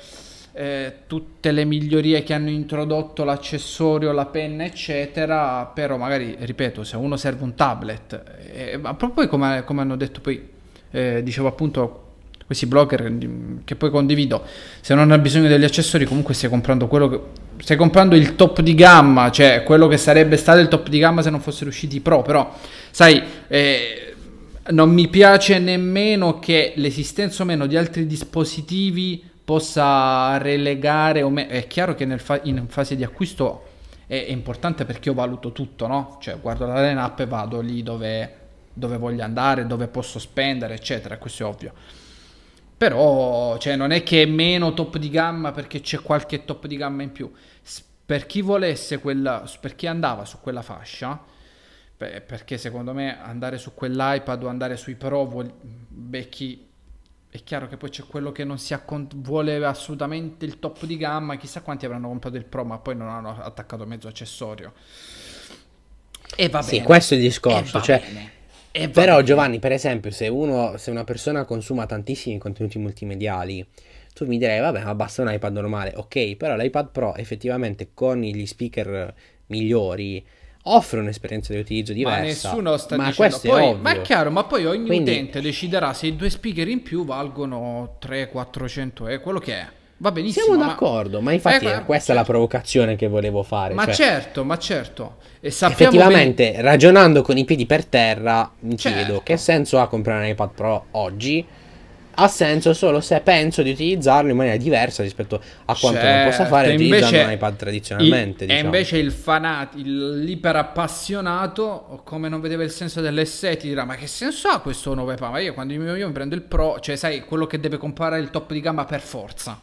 Eh, tutte le migliorie che hanno introdotto l'accessorio, la penna, eccetera. Però magari, ripeto, se uno serve un tablet, eh, ma proprio come, come, hanno detto poi, eh, dicevo appunto questi blogger che poi condivido, se non hai bisogno degli accessori comunque stai comprando quello che... Stai comprando il top di gamma, cioè quello che sarebbe stato il top di gamma se non fossero usciti i pro, però sai... Eh, non mi piace nemmeno che l'esistenza o meno di altri dispositivi possa relegare o meno. È chiaro che fa- in fase di acquisto è-, è, importante perché io valuto tutto, no? Cioè guardo la line e vado lì dove, dove voglio andare, dove posso spendere, eccetera, questo è ovvio. Però cioè, non è che è meno top di gamma perché c'è qualche top di gamma in più. Per chi volesse quella, per chi andava su quella fascia, beh, perché secondo me andare su quell'iPad o andare sui Pro, vuol, beh, chi, è chiaro che poi c'è quello che non si accont- vuole assolutamente il top di gamma, chissà quanti avranno comprato il Pro, ma poi non hanno attaccato mezzo accessorio. E va sì, bene. questo è il discorso. Cioè, bene. Eh, Però Giovanni, per esempio, se, uno, se una persona consuma tantissimi contenuti multimediali, tu mi direi, vabbè, ma basta un iPad normale, ok, però l'iPad Pro effettivamente con gli speaker migliori offre un'esperienza di utilizzo diversa. Ma nessuno sta ma dicendo, poi, è ovvio. ma è chiaro, ma poi ogni Quindi, utente deciderà se i due speaker in più valgono 300-400 euro, eh, quello che è. Va benissimo. Siamo d'accordo, ma, infatti eh, questa è certo. la provocazione che volevo fare. Ma cioè, certo, ma certo. E effettivamente, ben... ragionando con i piedi per terra, mi certo. chiedo che senso ha comprare un iPad Pro oggi? Ha senso solo se penso di utilizzarlo in maniera diversa rispetto a quanto certo. non possa certo, fare utilizzando un iPad tradizionalmente. Il, diciamo. E invece il fanatico, l'iperappassionato, come non vedeva il senso dell'SE, ti dirà: Ma che senso ha questo nuovo iPad? Ma io quando io, io mi prendo il Pro, cioè sai quello che deve comprare il top di gamma per forza.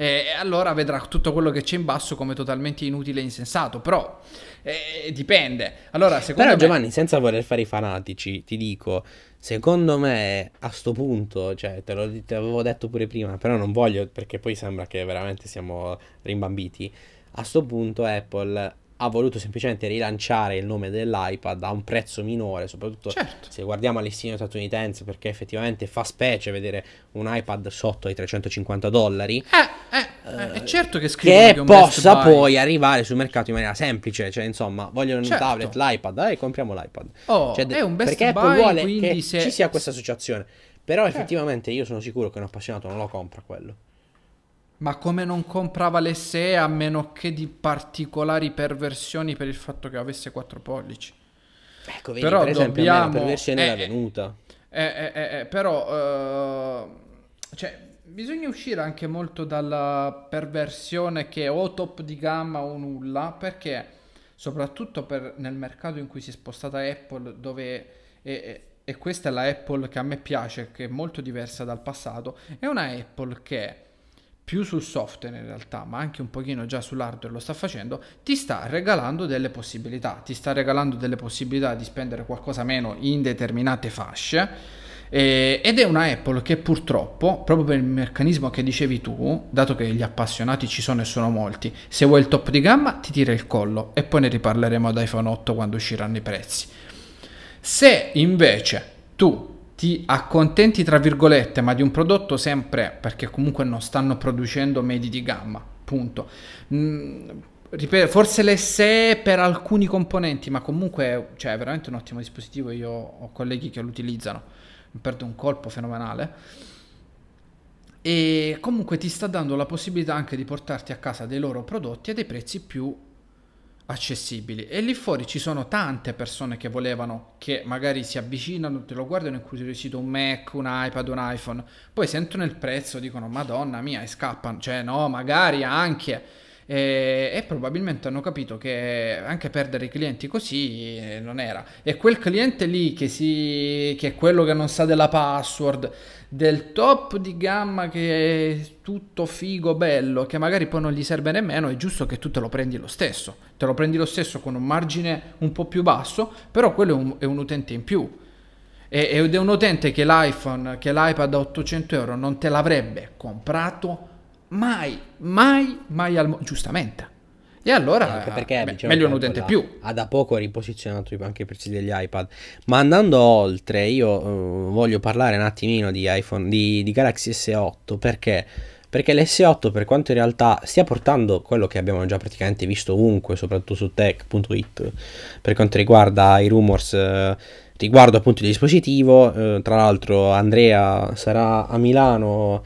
Eh, e allora vedrà tutto quello che c'è in basso come totalmente inutile e insensato, però eh, dipende. Allora, però me... Giovanni, senza voler fare i fanatici, ti dico, secondo me a sto punto, cioè te, te l'avevo detto pure prima, però non voglio perché poi sembra che veramente siamo rimbambiti, a sto punto Apple ha voluto semplicemente rilanciare il nome dell'iPad a un prezzo minore, soprattutto certo. se guardiamo alle statunitense, perché effettivamente fa specie vedere un iPad sotto ai 350 dollari. Eh, eh, eh, è eh, certo che scrivono che, che possa poi arrivare sul mercato in maniera semplice, cioè insomma, vogliono certo. un tablet, l'iPad, dai, eh, compriamo l'iPad. Oh, cioè, è un best perché buy, Apple vuole che se... ci sia questa associazione. Però eh. effettivamente io sono sicuro che un appassionato non lo compra quello. Ma come non comprava le 6 a meno che di particolari perversioni per il fatto che avesse 4 pollici. Ecco, vedi, però per esempio dobbiamo... la perversione eh, era eh, venuta. Eh, eh, eh, eh però... Cioè, bisogna uscire anche molto dalla perversione che è o top di gamma o nulla, perché soprattutto per, nel mercato in cui si è spostata Apple, dove... È, e questa è la Apple che a me piace, che è molto diversa dal passato, è una Apple che più sul software in realtà, ma anche un pochino già sull'hardware lo sta facendo, ti sta regalando delle possibilità, ti sta regalando delle possibilità di spendere qualcosa meno in determinate fasce. ed è una Apple che purtroppo, proprio per il meccanismo che dicevi tu, dato che gli appassionati ci sono e sono molti, se vuoi il top di gamma ti tira il collo e poi ne riparleremo ad iPhone 8 quando usciranno i prezzi. Se invece tu ti accontenti tra virgolette ma di un prodotto sempre perché comunque non stanno producendo medi di gamma punto mm, ripeto, forse le 6 per alcuni componenti ma comunque cioè, è veramente un ottimo dispositivo io ho colleghi che lo utilizzano mi perdo un colpo fenomenale e comunque ti sta dando la possibilità anche di portarti a casa dei loro prodotti a dei prezzi più accessibili e lì fuori ci sono tante persone che volevano che magari si avvicinano, te lo guardano in cui incuriosito un Mac, un iPad, un iPhone, poi sentono il prezzo, dicono "Madonna mia" e scappano, cioè no, magari anche e, e probabilmente hanno capito che anche perdere i clienti così eh, non era. E quel cliente lì che, si, che è quello che non sa della password, del top di gamma che è tutto figo, bello, che magari poi non gli serve nemmeno, è giusto che tu te lo prendi lo stesso. Te lo prendi lo stesso con un margine un po' più basso, però quello è un, è un utente in più. ed è un utente che l'iPhone, che l'iPad a 800 euro non te l'avrebbe comprato Mai, mai, mai al mondo. Giustamente. E allora eh, perché, me- diciamo, meglio un utente più. Ha da poco riposizionato anche i prezzi degli iPad. Ma andando oltre, io uh, voglio parlare un attimino di iPhone, di, di Galaxy S8 perché perché l'S8 per quanto in realtà stia portando quello che abbiamo già praticamente visto ovunque, soprattutto su tech.it, per quanto riguarda i rumors eh, riguardo appunto il dispositivo, eh, tra l'altro Andrea sarà a Milano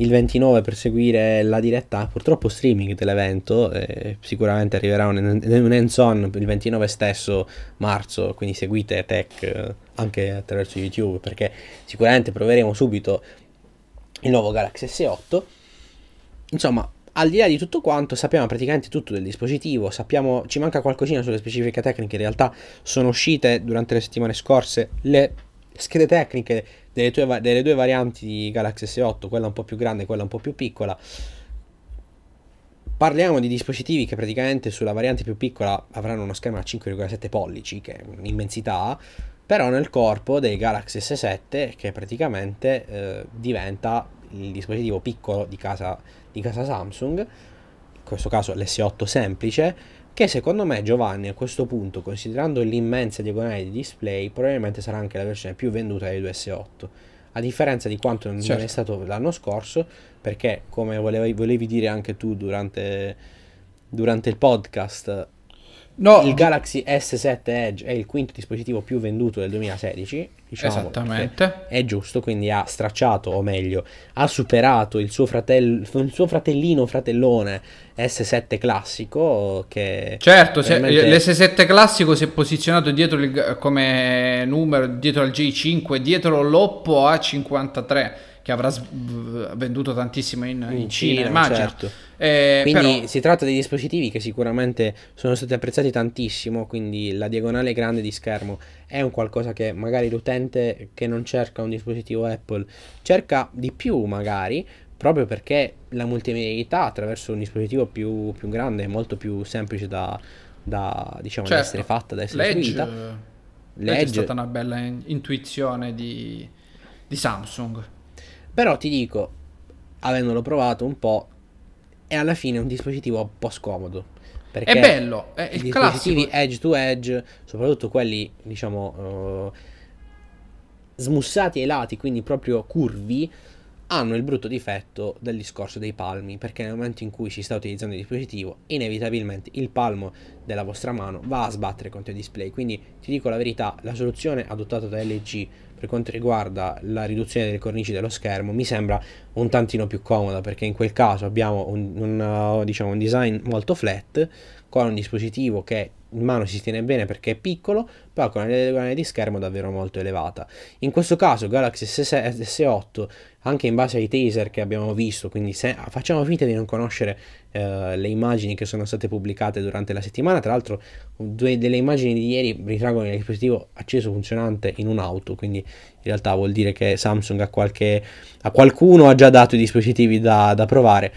il 29 per seguire la diretta, purtroppo streaming dell'evento, eh, sicuramente arriverà un, un hands-on il 29 stesso marzo, quindi seguite Tech eh, anche attraverso YouTube perché sicuramente proveremo subito il nuovo Galaxy S8. Insomma, al di là di tutto quanto, sappiamo praticamente tutto del dispositivo, sappiamo, ci manca qualcosina sulle specifiche tecniche, in realtà sono uscite durante le settimane scorse le schede tecniche delle, tue, delle due varianti di Galaxy S8, quella un po' più grande e quella un po' più piccola. Parliamo di dispositivi che praticamente sulla variante più piccola avranno uno schermo a 5,7 pollici, che è un'immensità, però nel corpo dei Galaxy S7 che praticamente eh, diventa il dispositivo piccolo di casa, di casa Samsung, in questo caso l'S8 semplice, che secondo me Giovanni a questo punto, considerando l'immensa diagonale di display, probabilmente sarà anche la versione più venduta dei 2S8, a differenza di quanto non certo. è stato l'anno scorso, perché come volevi, volevi dire anche tu durante, durante il podcast, No, il Galaxy S7 Edge è il quinto dispositivo più venduto del 2016. Diciamo, Esattamente. È giusto, quindi ha stracciato, o meglio, ha superato il suo, fratello, il suo fratellino fratellone S7 classico. Che certo, veramente... l'S7 classico si è posizionato dietro il, come numero, dietro al J5, dietro l'Oppo A53 che avrà s- venduto tantissimo in, in Cina, Cina immagino. Certo. Eh, quindi però... si tratta di dispositivi che sicuramente sono stati apprezzati tantissimo, quindi la diagonale grande di schermo è un qualcosa che magari l'utente che non cerca un dispositivo Apple cerca di più magari, proprio perché la multimedialità attraverso un dispositivo più, più grande è molto più semplice da, da, diciamo, certo. essere fatta, da essere Legge, seguita. Legge. Legge è stata una bella in- intuizione di, di Samsung. Però ti dico, avendolo provato un po', è alla fine un dispositivo un po' scomodo. Perché è bello, è i dispositivi edge to edge, soprattutto quelli, diciamo, uh, smussati ai lati, quindi proprio curvi, hanno il brutto difetto del discorso dei palmi, perché nel momento in cui si sta utilizzando il dispositivo, inevitabilmente il palmo della vostra mano va a sbattere contro il display. Quindi ti dico la verità, la soluzione adottata da LG per quanto riguarda la riduzione delle cornici dello schermo mi sembra un tantino più comoda perché in quel caso abbiamo un, un, uh, diciamo, un design molto flat con un dispositivo che in mano si tiene bene perché è piccolo, però con una diagonale di schermo davvero molto elevata. In questo caso Galaxy S8, anche in base ai taser che abbiamo visto, quindi se facciamo finta di non conoscere eh, le immagini che sono state pubblicate durante la settimana. Tra l'altro, due delle immagini di ieri ritraggono il dispositivo acceso funzionante in un'auto, quindi in realtà vuol dire che Samsung a, qualche, a qualcuno ha già dato i dispositivi da, da provare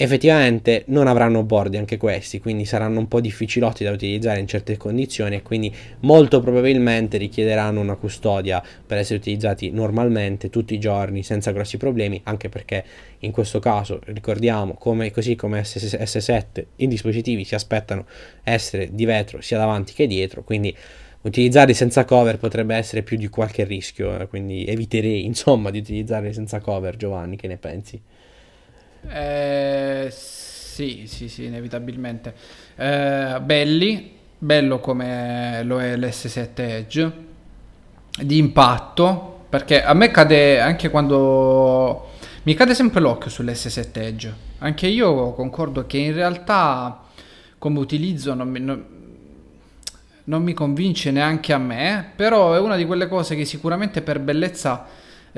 effettivamente non avranno bordi anche questi, quindi saranno un po' difficilotti da utilizzare in certe condizioni e quindi molto probabilmente richiederanno una custodia per essere utilizzati normalmente tutti i giorni senza grossi problemi, anche perché in questo caso ricordiamo come così come S7 i dispositivi si aspettano essere di vetro sia davanti che dietro, quindi utilizzarli senza cover potrebbe essere più di qualche rischio, eh, quindi eviterei insomma di utilizzarli senza cover, Giovanni, che ne pensi? Eh, sì, sì, sì, inevitabilmente. Eh, belli, bello come lo è l'S7 Edge, di impatto, perché a me cade anche quando... Mi cade sempre l'occhio sull'S7 Edge. Anche io concordo che in realtà come utilizzo non mi, non, non mi convince neanche a me, però è una di quelle cose che sicuramente per bellezza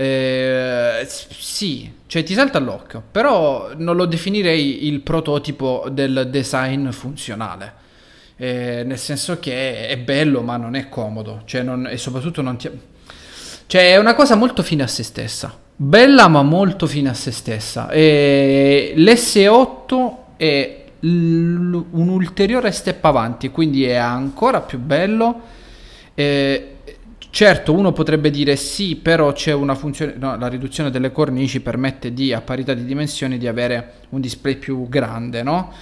eh, sì, cioè ti salta all'occhio, però non lo definirei il prototipo del design funzionale. Eh, nel senso che è bello ma non è comodo, cioè non, e soprattutto non ti... Cioè è una cosa molto fine a se stessa, bella ma molto fine a se stessa. E l'S8 è l- un ulteriore step avanti, quindi è ancora più bello. Eh, Certo, uno potrebbe dire sì, però c'è una funzione, no, la riduzione delle cornici permette di, a parità di dimensioni, di avere un display più grande, no?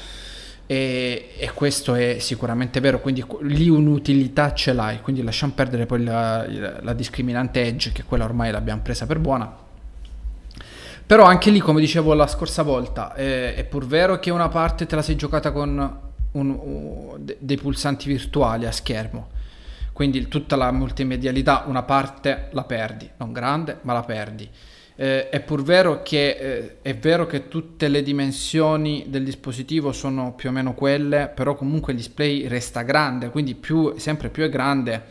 E, e questo è sicuramente vero, quindi lì un'utilità ce l'hai, quindi lasciamo perdere poi la, la discriminante edge, che quella ormai l'abbiamo presa per buona, però anche lì, come dicevo la scorsa volta, eh, è pur vero che una parte te la sei giocata con un, un, dei pulsanti virtuali a schermo, quindi tutta la multimedialità una parte la perdi, non grande, ma la perdi. Eh, è pur vero che, eh, è vero che tutte le dimensioni del dispositivo sono più o meno quelle, però comunque il display resta grande, quindi più, sempre più è grande,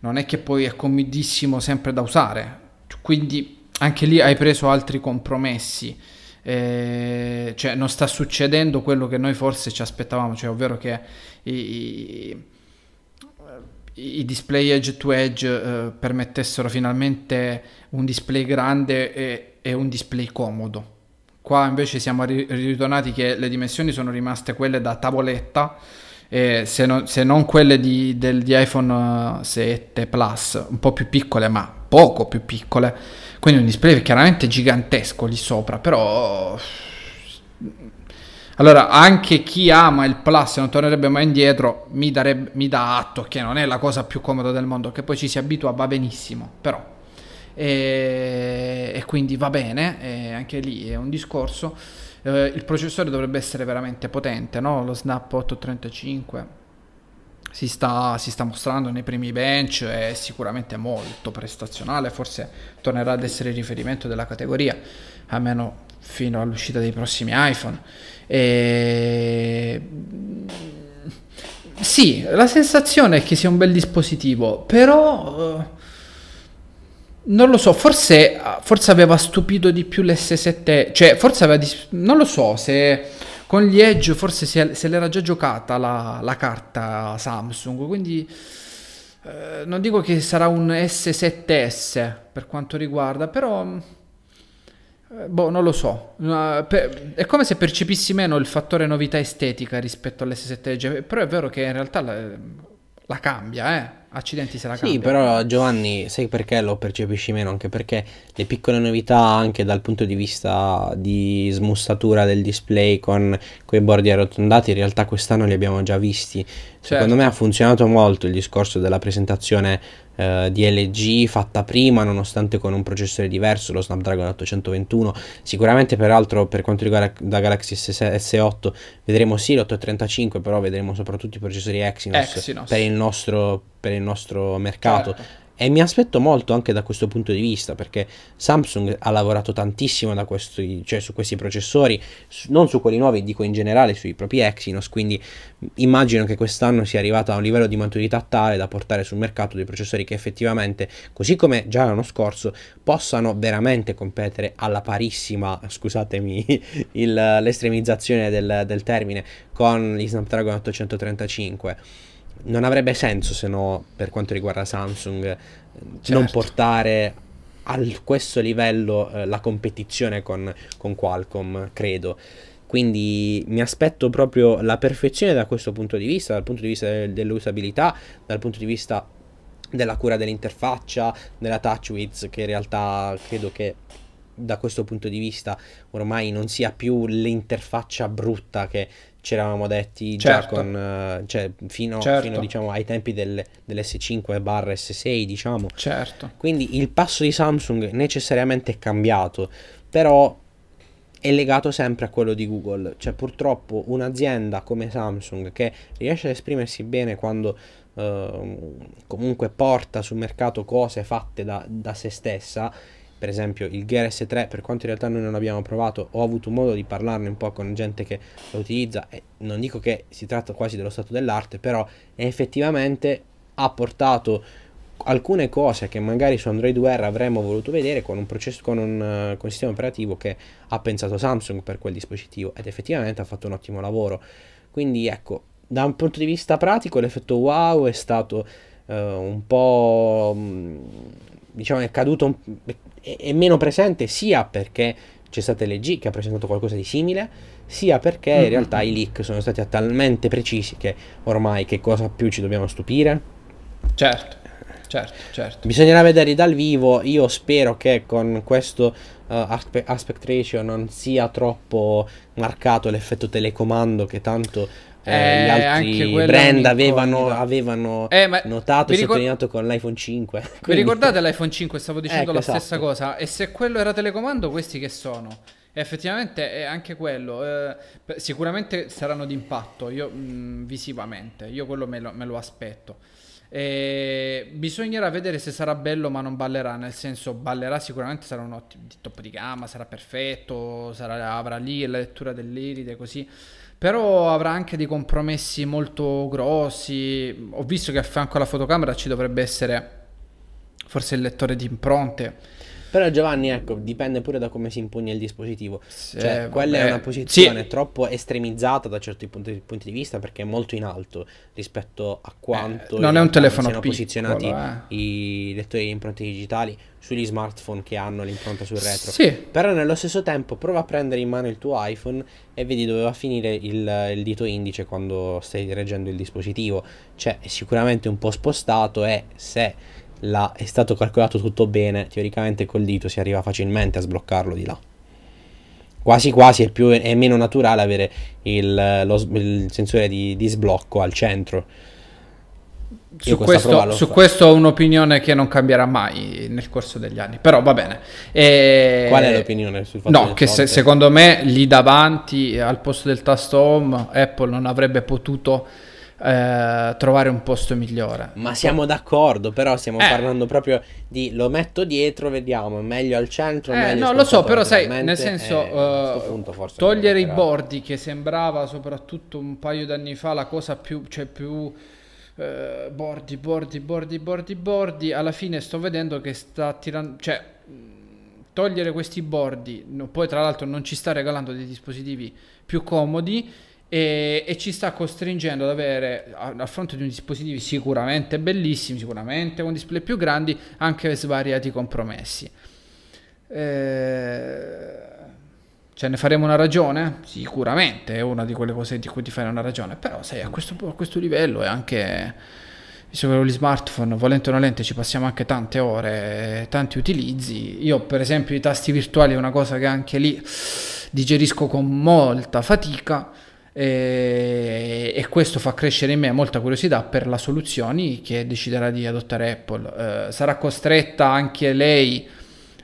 non è che poi è comodissimo sempre da usare, quindi anche lì hai preso altri compromessi. Eh, cioè non sta succedendo quello che noi forse ci aspettavamo, cioè ovvero che i, i, i display edge to edge eh, permettessero finalmente un display grande e, e, un display comodo. Qua invece siamo ri- ritornati che le dimensioni sono rimaste quelle da tavoletta, eh, se, non, se, non, quelle di, del, di iPhone 7 eh, Plus, un po' più piccole, ma poco più piccole. Quindi un display chiaramente gigantesco lì sopra, però allora, anche chi ama il Plus e non tornerebbe mai indietro, mi, darebbe, mi dà atto che non è la cosa più comoda del mondo, che poi ci si abitua, va benissimo, però. E, e quindi va bene, anche lì è un discorso. Eh, il processore dovrebbe essere veramente potente, no? Lo Snap 835. Si sta, si sta, mostrando nei primi bench, è sicuramente molto prestazionale, forse tornerà ad essere il riferimento della categoria, almeno fino all'uscita dei prossimi iPhone. E... Eh, sì, la sensazione è che sia un bel dispositivo, però... Eh, non lo so, forse, forse aveva stupito di più l'S7, cioè forse aveva... Dis- non lo so se con gli Edge forse se, l'era già giocata la, la carta Samsung, quindi eh, non dico che sarà un S7S per quanto riguarda, però mm, eh, boh, non lo so. è come se percepissi meno il fattore novità estetica rispetto all'S7 Edge, però è vero che in realtà la, la cambia, eh. Accidenti se la cambia. Sì, però Giovanni, sai perché lo percepisci meno? Anche perché le piccole novità, anche dal punto di vista di smussatura del display con quei bordi arrotondati, in realtà quest'anno li abbiamo già visti. Certo. Secondo me ha funzionato molto il discorso della presentazione eh, di LG fatta prima, nonostante con un processore diverso, lo Snapdragon 821. Sicuramente, peraltro, per quanto riguarda la Galaxy S 8 vedremo sì l'835, però vedremo soprattutto i processori Exynos, Exynos. Per, il nostro, per, il nostro, mercato. Certo. E mi aspetto molto anche da questo punto di vista, perché Samsung ha lavorato tantissimo questi, cioè su questi processori, non su quelli nuovi, dico in generale sui propri Exynos, quindi immagino che quest'anno sia arrivata a un livello di maturità tale da portare sul mercato dei processori che effettivamente, così come già l'anno scorso, possano veramente competere alla parissima, scusatemi l'estremizzazione del, del termine, con gli Snapdragon 835 non avrebbe senso se no per quanto riguarda Samsung eh, certo. non portare a questo livello eh, la competizione con, con, Qualcomm, credo. Quindi mi aspetto proprio la perfezione da questo punto di vista, dal punto di vista de- dell'usabilità, dal punto di vista della cura dell'interfaccia, della touch width che in realtà credo che da questo punto di vista ormai non sia più l'interfaccia brutta che ci eravamo detti certo. con, eh, cioè, fino, certo. fino diciamo, ai tempi del, dell'S5 barra S6, diciamo. Certo. Quindi il passo di Samsung necessariamente è cambiato, però è legato sempre a quello di Google. Cioè, purtroppo un'azienda come Samsung che riesce ad esprimersi bene quando eh, comunque porta sul mercato cose fatte da, da se stessa per esempio il Gear S3 per quanto in realtà noi non abbiamo provato ho avuto modo di parlarne un po' con gente che lo utilizza e non dico che si tratta quasi dello stato dell'arte però effettivamente ha portato alcune cose che magari su Android Wear avremmo voluto vedere con un, processo, con un, eh, con un sistema operativo che ha pensato Samsung per quel dispositivo ed effettivamente ha fatto un ottimo lavoro quindi ecco da un punto di vista pratico l'effetto wow è stato eh, un po' mm, diciamo è caduto è è, è meno presente sia perché c'è stata LG che ha presentato qualcosa di simile, sia perché in realtà i leak sono stati talmente precisi che ormai che cosa più ci dobbiamo stupire? Certo. Certo, certo. Bisognerà vedere dal vivo. Io spero che con questo uh, aspe- aspect ratio non sia troppo marcato l'effetto telecomando che tanto eh, gli eh, altri brand avevano, avevano eh, notato e ricord- sottolineato con l'iPhone 5. Quindi... Vi ricordate l'iPhone 5? Stavo eh, dicendo ecco, la esatto. stessa cosa. E se quello era telecomando, questi che sono? E effettivamente è eh, anche quello. Eh, sicuramente saranno d'impatto io, mh, mm, visivamente. Io quello me lo, me lo aspetto. E bisognerà vedere se sarà bello ma non ballerà, nel senso ballerà sicuramente, sarà un ottimo top di gamma, sarà perfetto, sarà, avrà lì la lettura dell'iride così, però avrà anche dei compromessi molto grossi. Ho visto che a fianco alla fotocamera ci dovrebbe essere forse il lettore di impronte però Giovanni, ecco, dipende pure da come si impugna il dispositivo. Sì, cioè, vabbè. quella è una posizione sì. troppo estremizzata da certi punti, punti, di vista perché è molto in alto rispetto a eh, quanto eh, non è un telefono siano piccolo, posizionati eh. i lettori di impronte digitali sugli smartphone che hanno l'impronta sul retro. Sì. Però nello stesso tempo prova a prendere in mano il tuo iPhone e vedi dove va a finire il, il dito indice quando stai reggendo il dispositivo. Cioè, è sicuramente un po' spostato e se là è stato calcolato tutto bene, teoricamente col dito si arriva facilmente a sbloccarlo di là. Quasi quasi è, più, è meno naturale avere il, lo, il sensore di, di, sblocco al centro. Su, questo, su questo, ho un'opinione che non cambierà mai nel corso degli anni, però va bene. E... Qual è l'opinione sul fatto? No, che se, secondo me lì davanti al posto del tasto home Apple non avrebbe potuto eh, trovare un posto migliore. Ma siamo d'accordo, però stiamo eh. parlando proprio di lo metto dietro, vediamo, è meglio al centro. Eh, no, lo so, però sai, nel senso, uh, togliere i bordi che sembrava soprattutto un paio d'anni fa la cosa più... Cioè più uh, bordi, bordi, bordi, bordi, bordi. Alla fine sto vedendo che sta tirando... Cioè, togliere questi bordi, no, poi tra l'altro non ci sta regalando dei dispositivi più comodi e, e, ci sta costringendo ad avere a, a fronte di dispositivi sicuramente bellissimi, sicuramente con display più grandi, anche svariati compromessi. Eh, ce ne faremo una ragione? Sicuramente è una di quelle cose di cui ti fai una ragione, però sei a questo, a questo livello e anche, visto che gli smartphone, volente o nolente, ci passiamo anche tante ore, tanti utilizzi. Io per esempio i tasti virtuali è una cosa che anche lì digerisco con molta fatica e, e, questo fa crescere in me molta curiosità per le soluzioni che deciderà di adottare Apple. Eh, sarà costretta anche lei,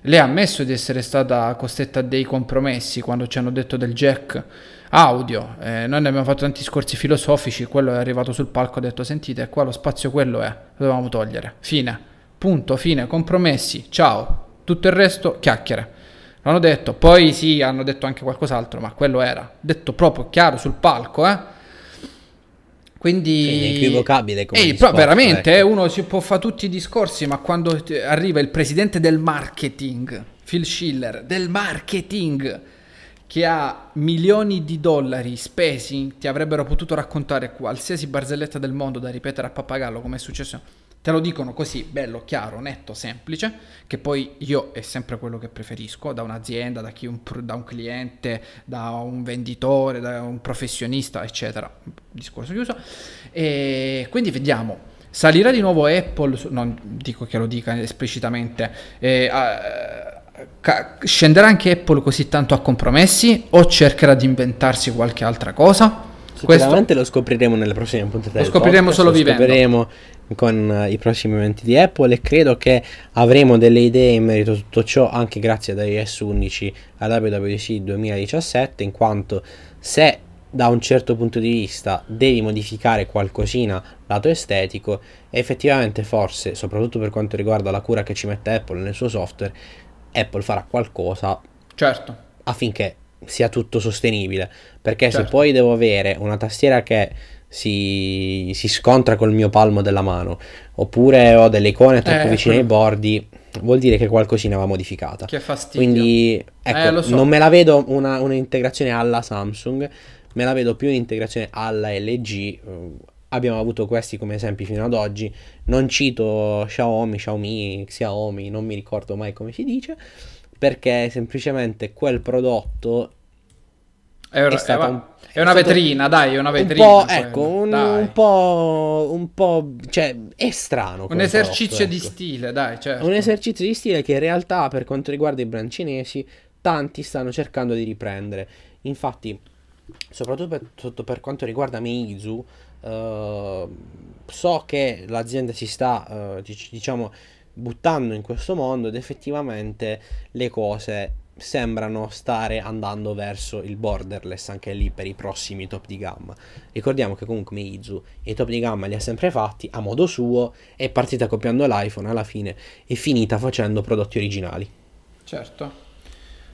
lei ha ammesso di essere stata costretta a dei compromessi quando ci hanno detto del jack audio, eh, noi ne abbiamo fatto tanti discorsi filosofici, quello è arrivato sul palco e ha detto sentite qua lo spazio quello è, lo dovevamo togliere, fine, punto, fine, compromessi, ciao, tutto il resto chiacchiere. Non ho detto, poi sì, hanno detto anche qualcos'altro, ma quello era detto proprio chiaro sul palco, eh. Quindi è inequivocabile come Ehi, sport, veramente ecco. uno si può fare tutti i discorsi, ma quando arriva il presidente del marketing, Phil Schiller, del marketing che ha milioni di dollari spesi, ti avrebbero potuto raccontare qualsiasi barzelletta del mondo da ripetere a pappagallo come è successo Te lo dicono così, bello, chiaro, netto, semplice, che poi io è sempre quello che preferisco da un'azienda, da, un, da un cliente, da un venditore, da un professionista, eccetera. Discorso chiuso. E quindi vediamo. Salirà di nuovo Apple, non dico che lo dica esplicitamente, eh, ca- scenderà anche Apple così tanto a compromessi o cercherà di inventarsi qualche altra cosa? Sicuramente Questo... lo scopriremo nelle prossime puntate. Lo scopriremo podcast, solo lo vivendo. Scopriremo con eh, i prossimi eventi di Apple e credo che avremo delle idee in merito a tutto ciò anche grazie ad iOS 11 ad WWDC 2017 in quanto se da un certo punto di vista devi modificare qualcosina lato estetico effettivamente forse soprattutto per quanto riguarda la cura che ci mette Apple nel suo software Apple farà qualcosa certo. affinché sia tutto sostenibile perché certo. se poi devo avere una tastiera che si, si, scontra col mio palmo della mano, oppure ho delle icone troppo eh, vicine quello. ai bordi, vuol dire che qualcosina va modificata. Che fastidio. Quindi, eh, ecco, eh, so. non me la vedo una, un'integrazione alla Samsung, me la vedo più un'integrazione alla LG. Eh, abbiamo avuto questi come esempi fino ad oggi. Non cito Xiaomi, Xiaomi, Xiaomi, non mi ricordo mai come si dice perché semplicemente quel prodotto è, è, stata, un, è una vetrina, dai, è una vetrina. Un po', cioè, ecco, un, un, po', un po', cioè, è strano. Un esercizio troppo, di ecco. stile, dai, certo. Un esercizio di stile che in realtà, per quanto riguarda i brand cinesi, tanti stanno cercando di riprendere. Infatti, soprattutto per, per quanto riguarda Meizu, uh, so che l'azienda si sta, uh, dic- diciamo, buttando in questo mondo ed effettivamente le cose sembrano stare andando verso il borderless anche lì per i prossimi top di gamma. Ricordiamo che comunque Meizu i top di gamma li ha sempre fatti a modo suo, è partita copiando l'iPhone alla fine è finita facendo prodotti originali. Certo.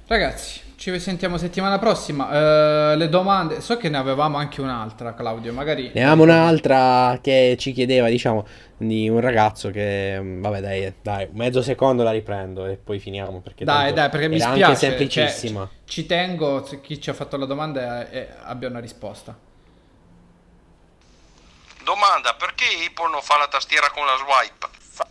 Ragazzi, ci risentiamo settimana prossima. Uh, le domande, so che ne avevamo anche un'altra, Claudio, magari. Ne avevamo un'altra che ci chiedeva, diciamo, di un ragazzo che, mm, vabbè, dai, dai, mezzo secondo la riprendo e poi finiamo. Perché dai, dai, perché mi spiace. anche cioè, semplicissima. Cioè, ci tengo, chi ci ha fatto la domanda è, è, abbia una risposta. Domanda, perché Apple non fa la tastiera con la swipe? Fa...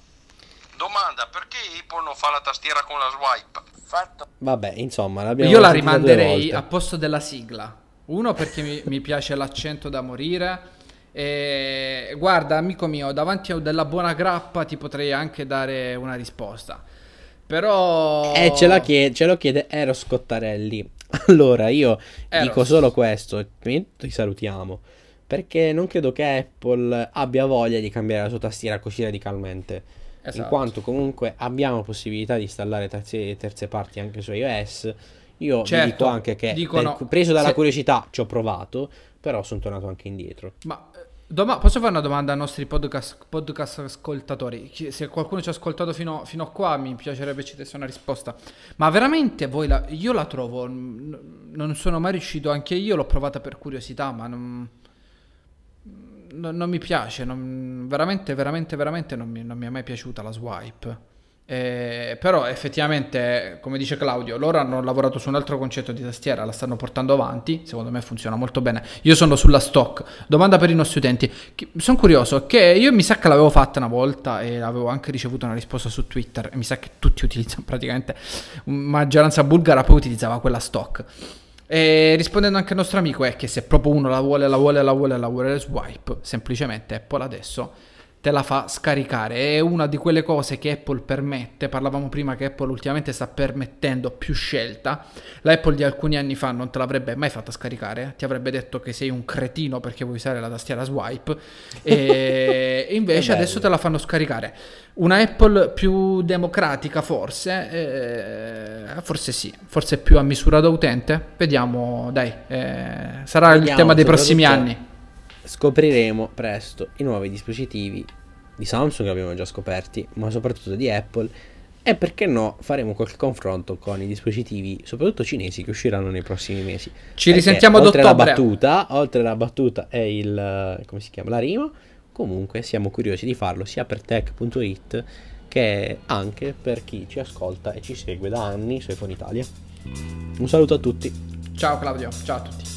Domanda, perché Apple non fa la tastiera con la swipe? fatto. Vabbè, insomma, Io la rimanderei a posto della sigla. Uno perché mi, mi piace l'accento da morire. E guarda, amico mio, davanti a della buona grappa ti potrei anche dare una risposta. Però... Eh, ce, chiede, ce lo chiede Eros Cottarelli. Allora, io Eros. dico solo questo, ti salutiamo. Perché non credo che Apple abbia voglia di cambiare la sua tastiera così radicalmente esatto. in quanto comunque abbiamo possibilità di installare terze, terze parti anche su iOS. Io certo, dico anche che, dicono, per, preso dalla se... curiosità, ci ho provato, però sono tornato anche indietro. Ma eh, Doma- posso fare una domanda ai nostri podcast, podcast ascoltatori? se qualcuno ci ha ascoltato fino, fino, a qua, mi piacerebbe ci desse una risposta. Ma veramente voi la- io la trovo. N- non sono mai riuscito, anche io l'ho provata per curiosità, ma non non, non mi piace, non, veramente, veramente, veramente non mi, non mi, è mai piaciuta la swipe. Eh, però effettivamente, come dice Claudio, loro hanno lavorato su un altro concetto di tastiera, la stanno portando avanti, secondo me funziona molto bene. Io sono sulla stock. Domanda per i nostri utenti. Sono curioso, che io mi sa che l'avevo fatta una volta e avevo anche ricevuto una risposta su Twitter, mi sa che tutti utilizzano praticamente, maggioranza bulgara poi utilizzava quella stock. E rispondendo anche al nostro amico, è che se proprio uno la vuole, la vuole, la vuole, la vuole, swipe semplicemente Apple adesso te la fa scaricare. È una di quelle cose che Apple permette. Parlavamo prima che Apple ultimamente sta permettendo più scelta. L'Apple di alcuni anni fa non te l'avrebbe mai fatta scaricare, ti avrebbe detto che sei un cretino perché vuoi usare la tastiera swipe. E invece adesso te la fanno scaricare. Una Apple più democratica, forse, eh, forse sì, forse più a misura d'utente, Vediamo, dai, eh, sarà Vediamo, il tema dei prossimi anni. Scopriremo presto i nuovi dispositivi di Samsung, che abbiamo già scoperti, ma soprattutto di Apple. E perché no, faremo qualche confronto con i dispositivi, soprattutto cinesi, che usciranno nei prossimi mesi. Ci perché risentiamo ad oltre ottobre. battuta, oltre la battuta e il... come si chiama? La rima. Comunque siamo curiosi di farlo sia per tech.it che anche per chi ci ascolta e ci segue da anni su iPhone Italia. Un saluto a tutti. Ciao Claudio, ciao a tutti.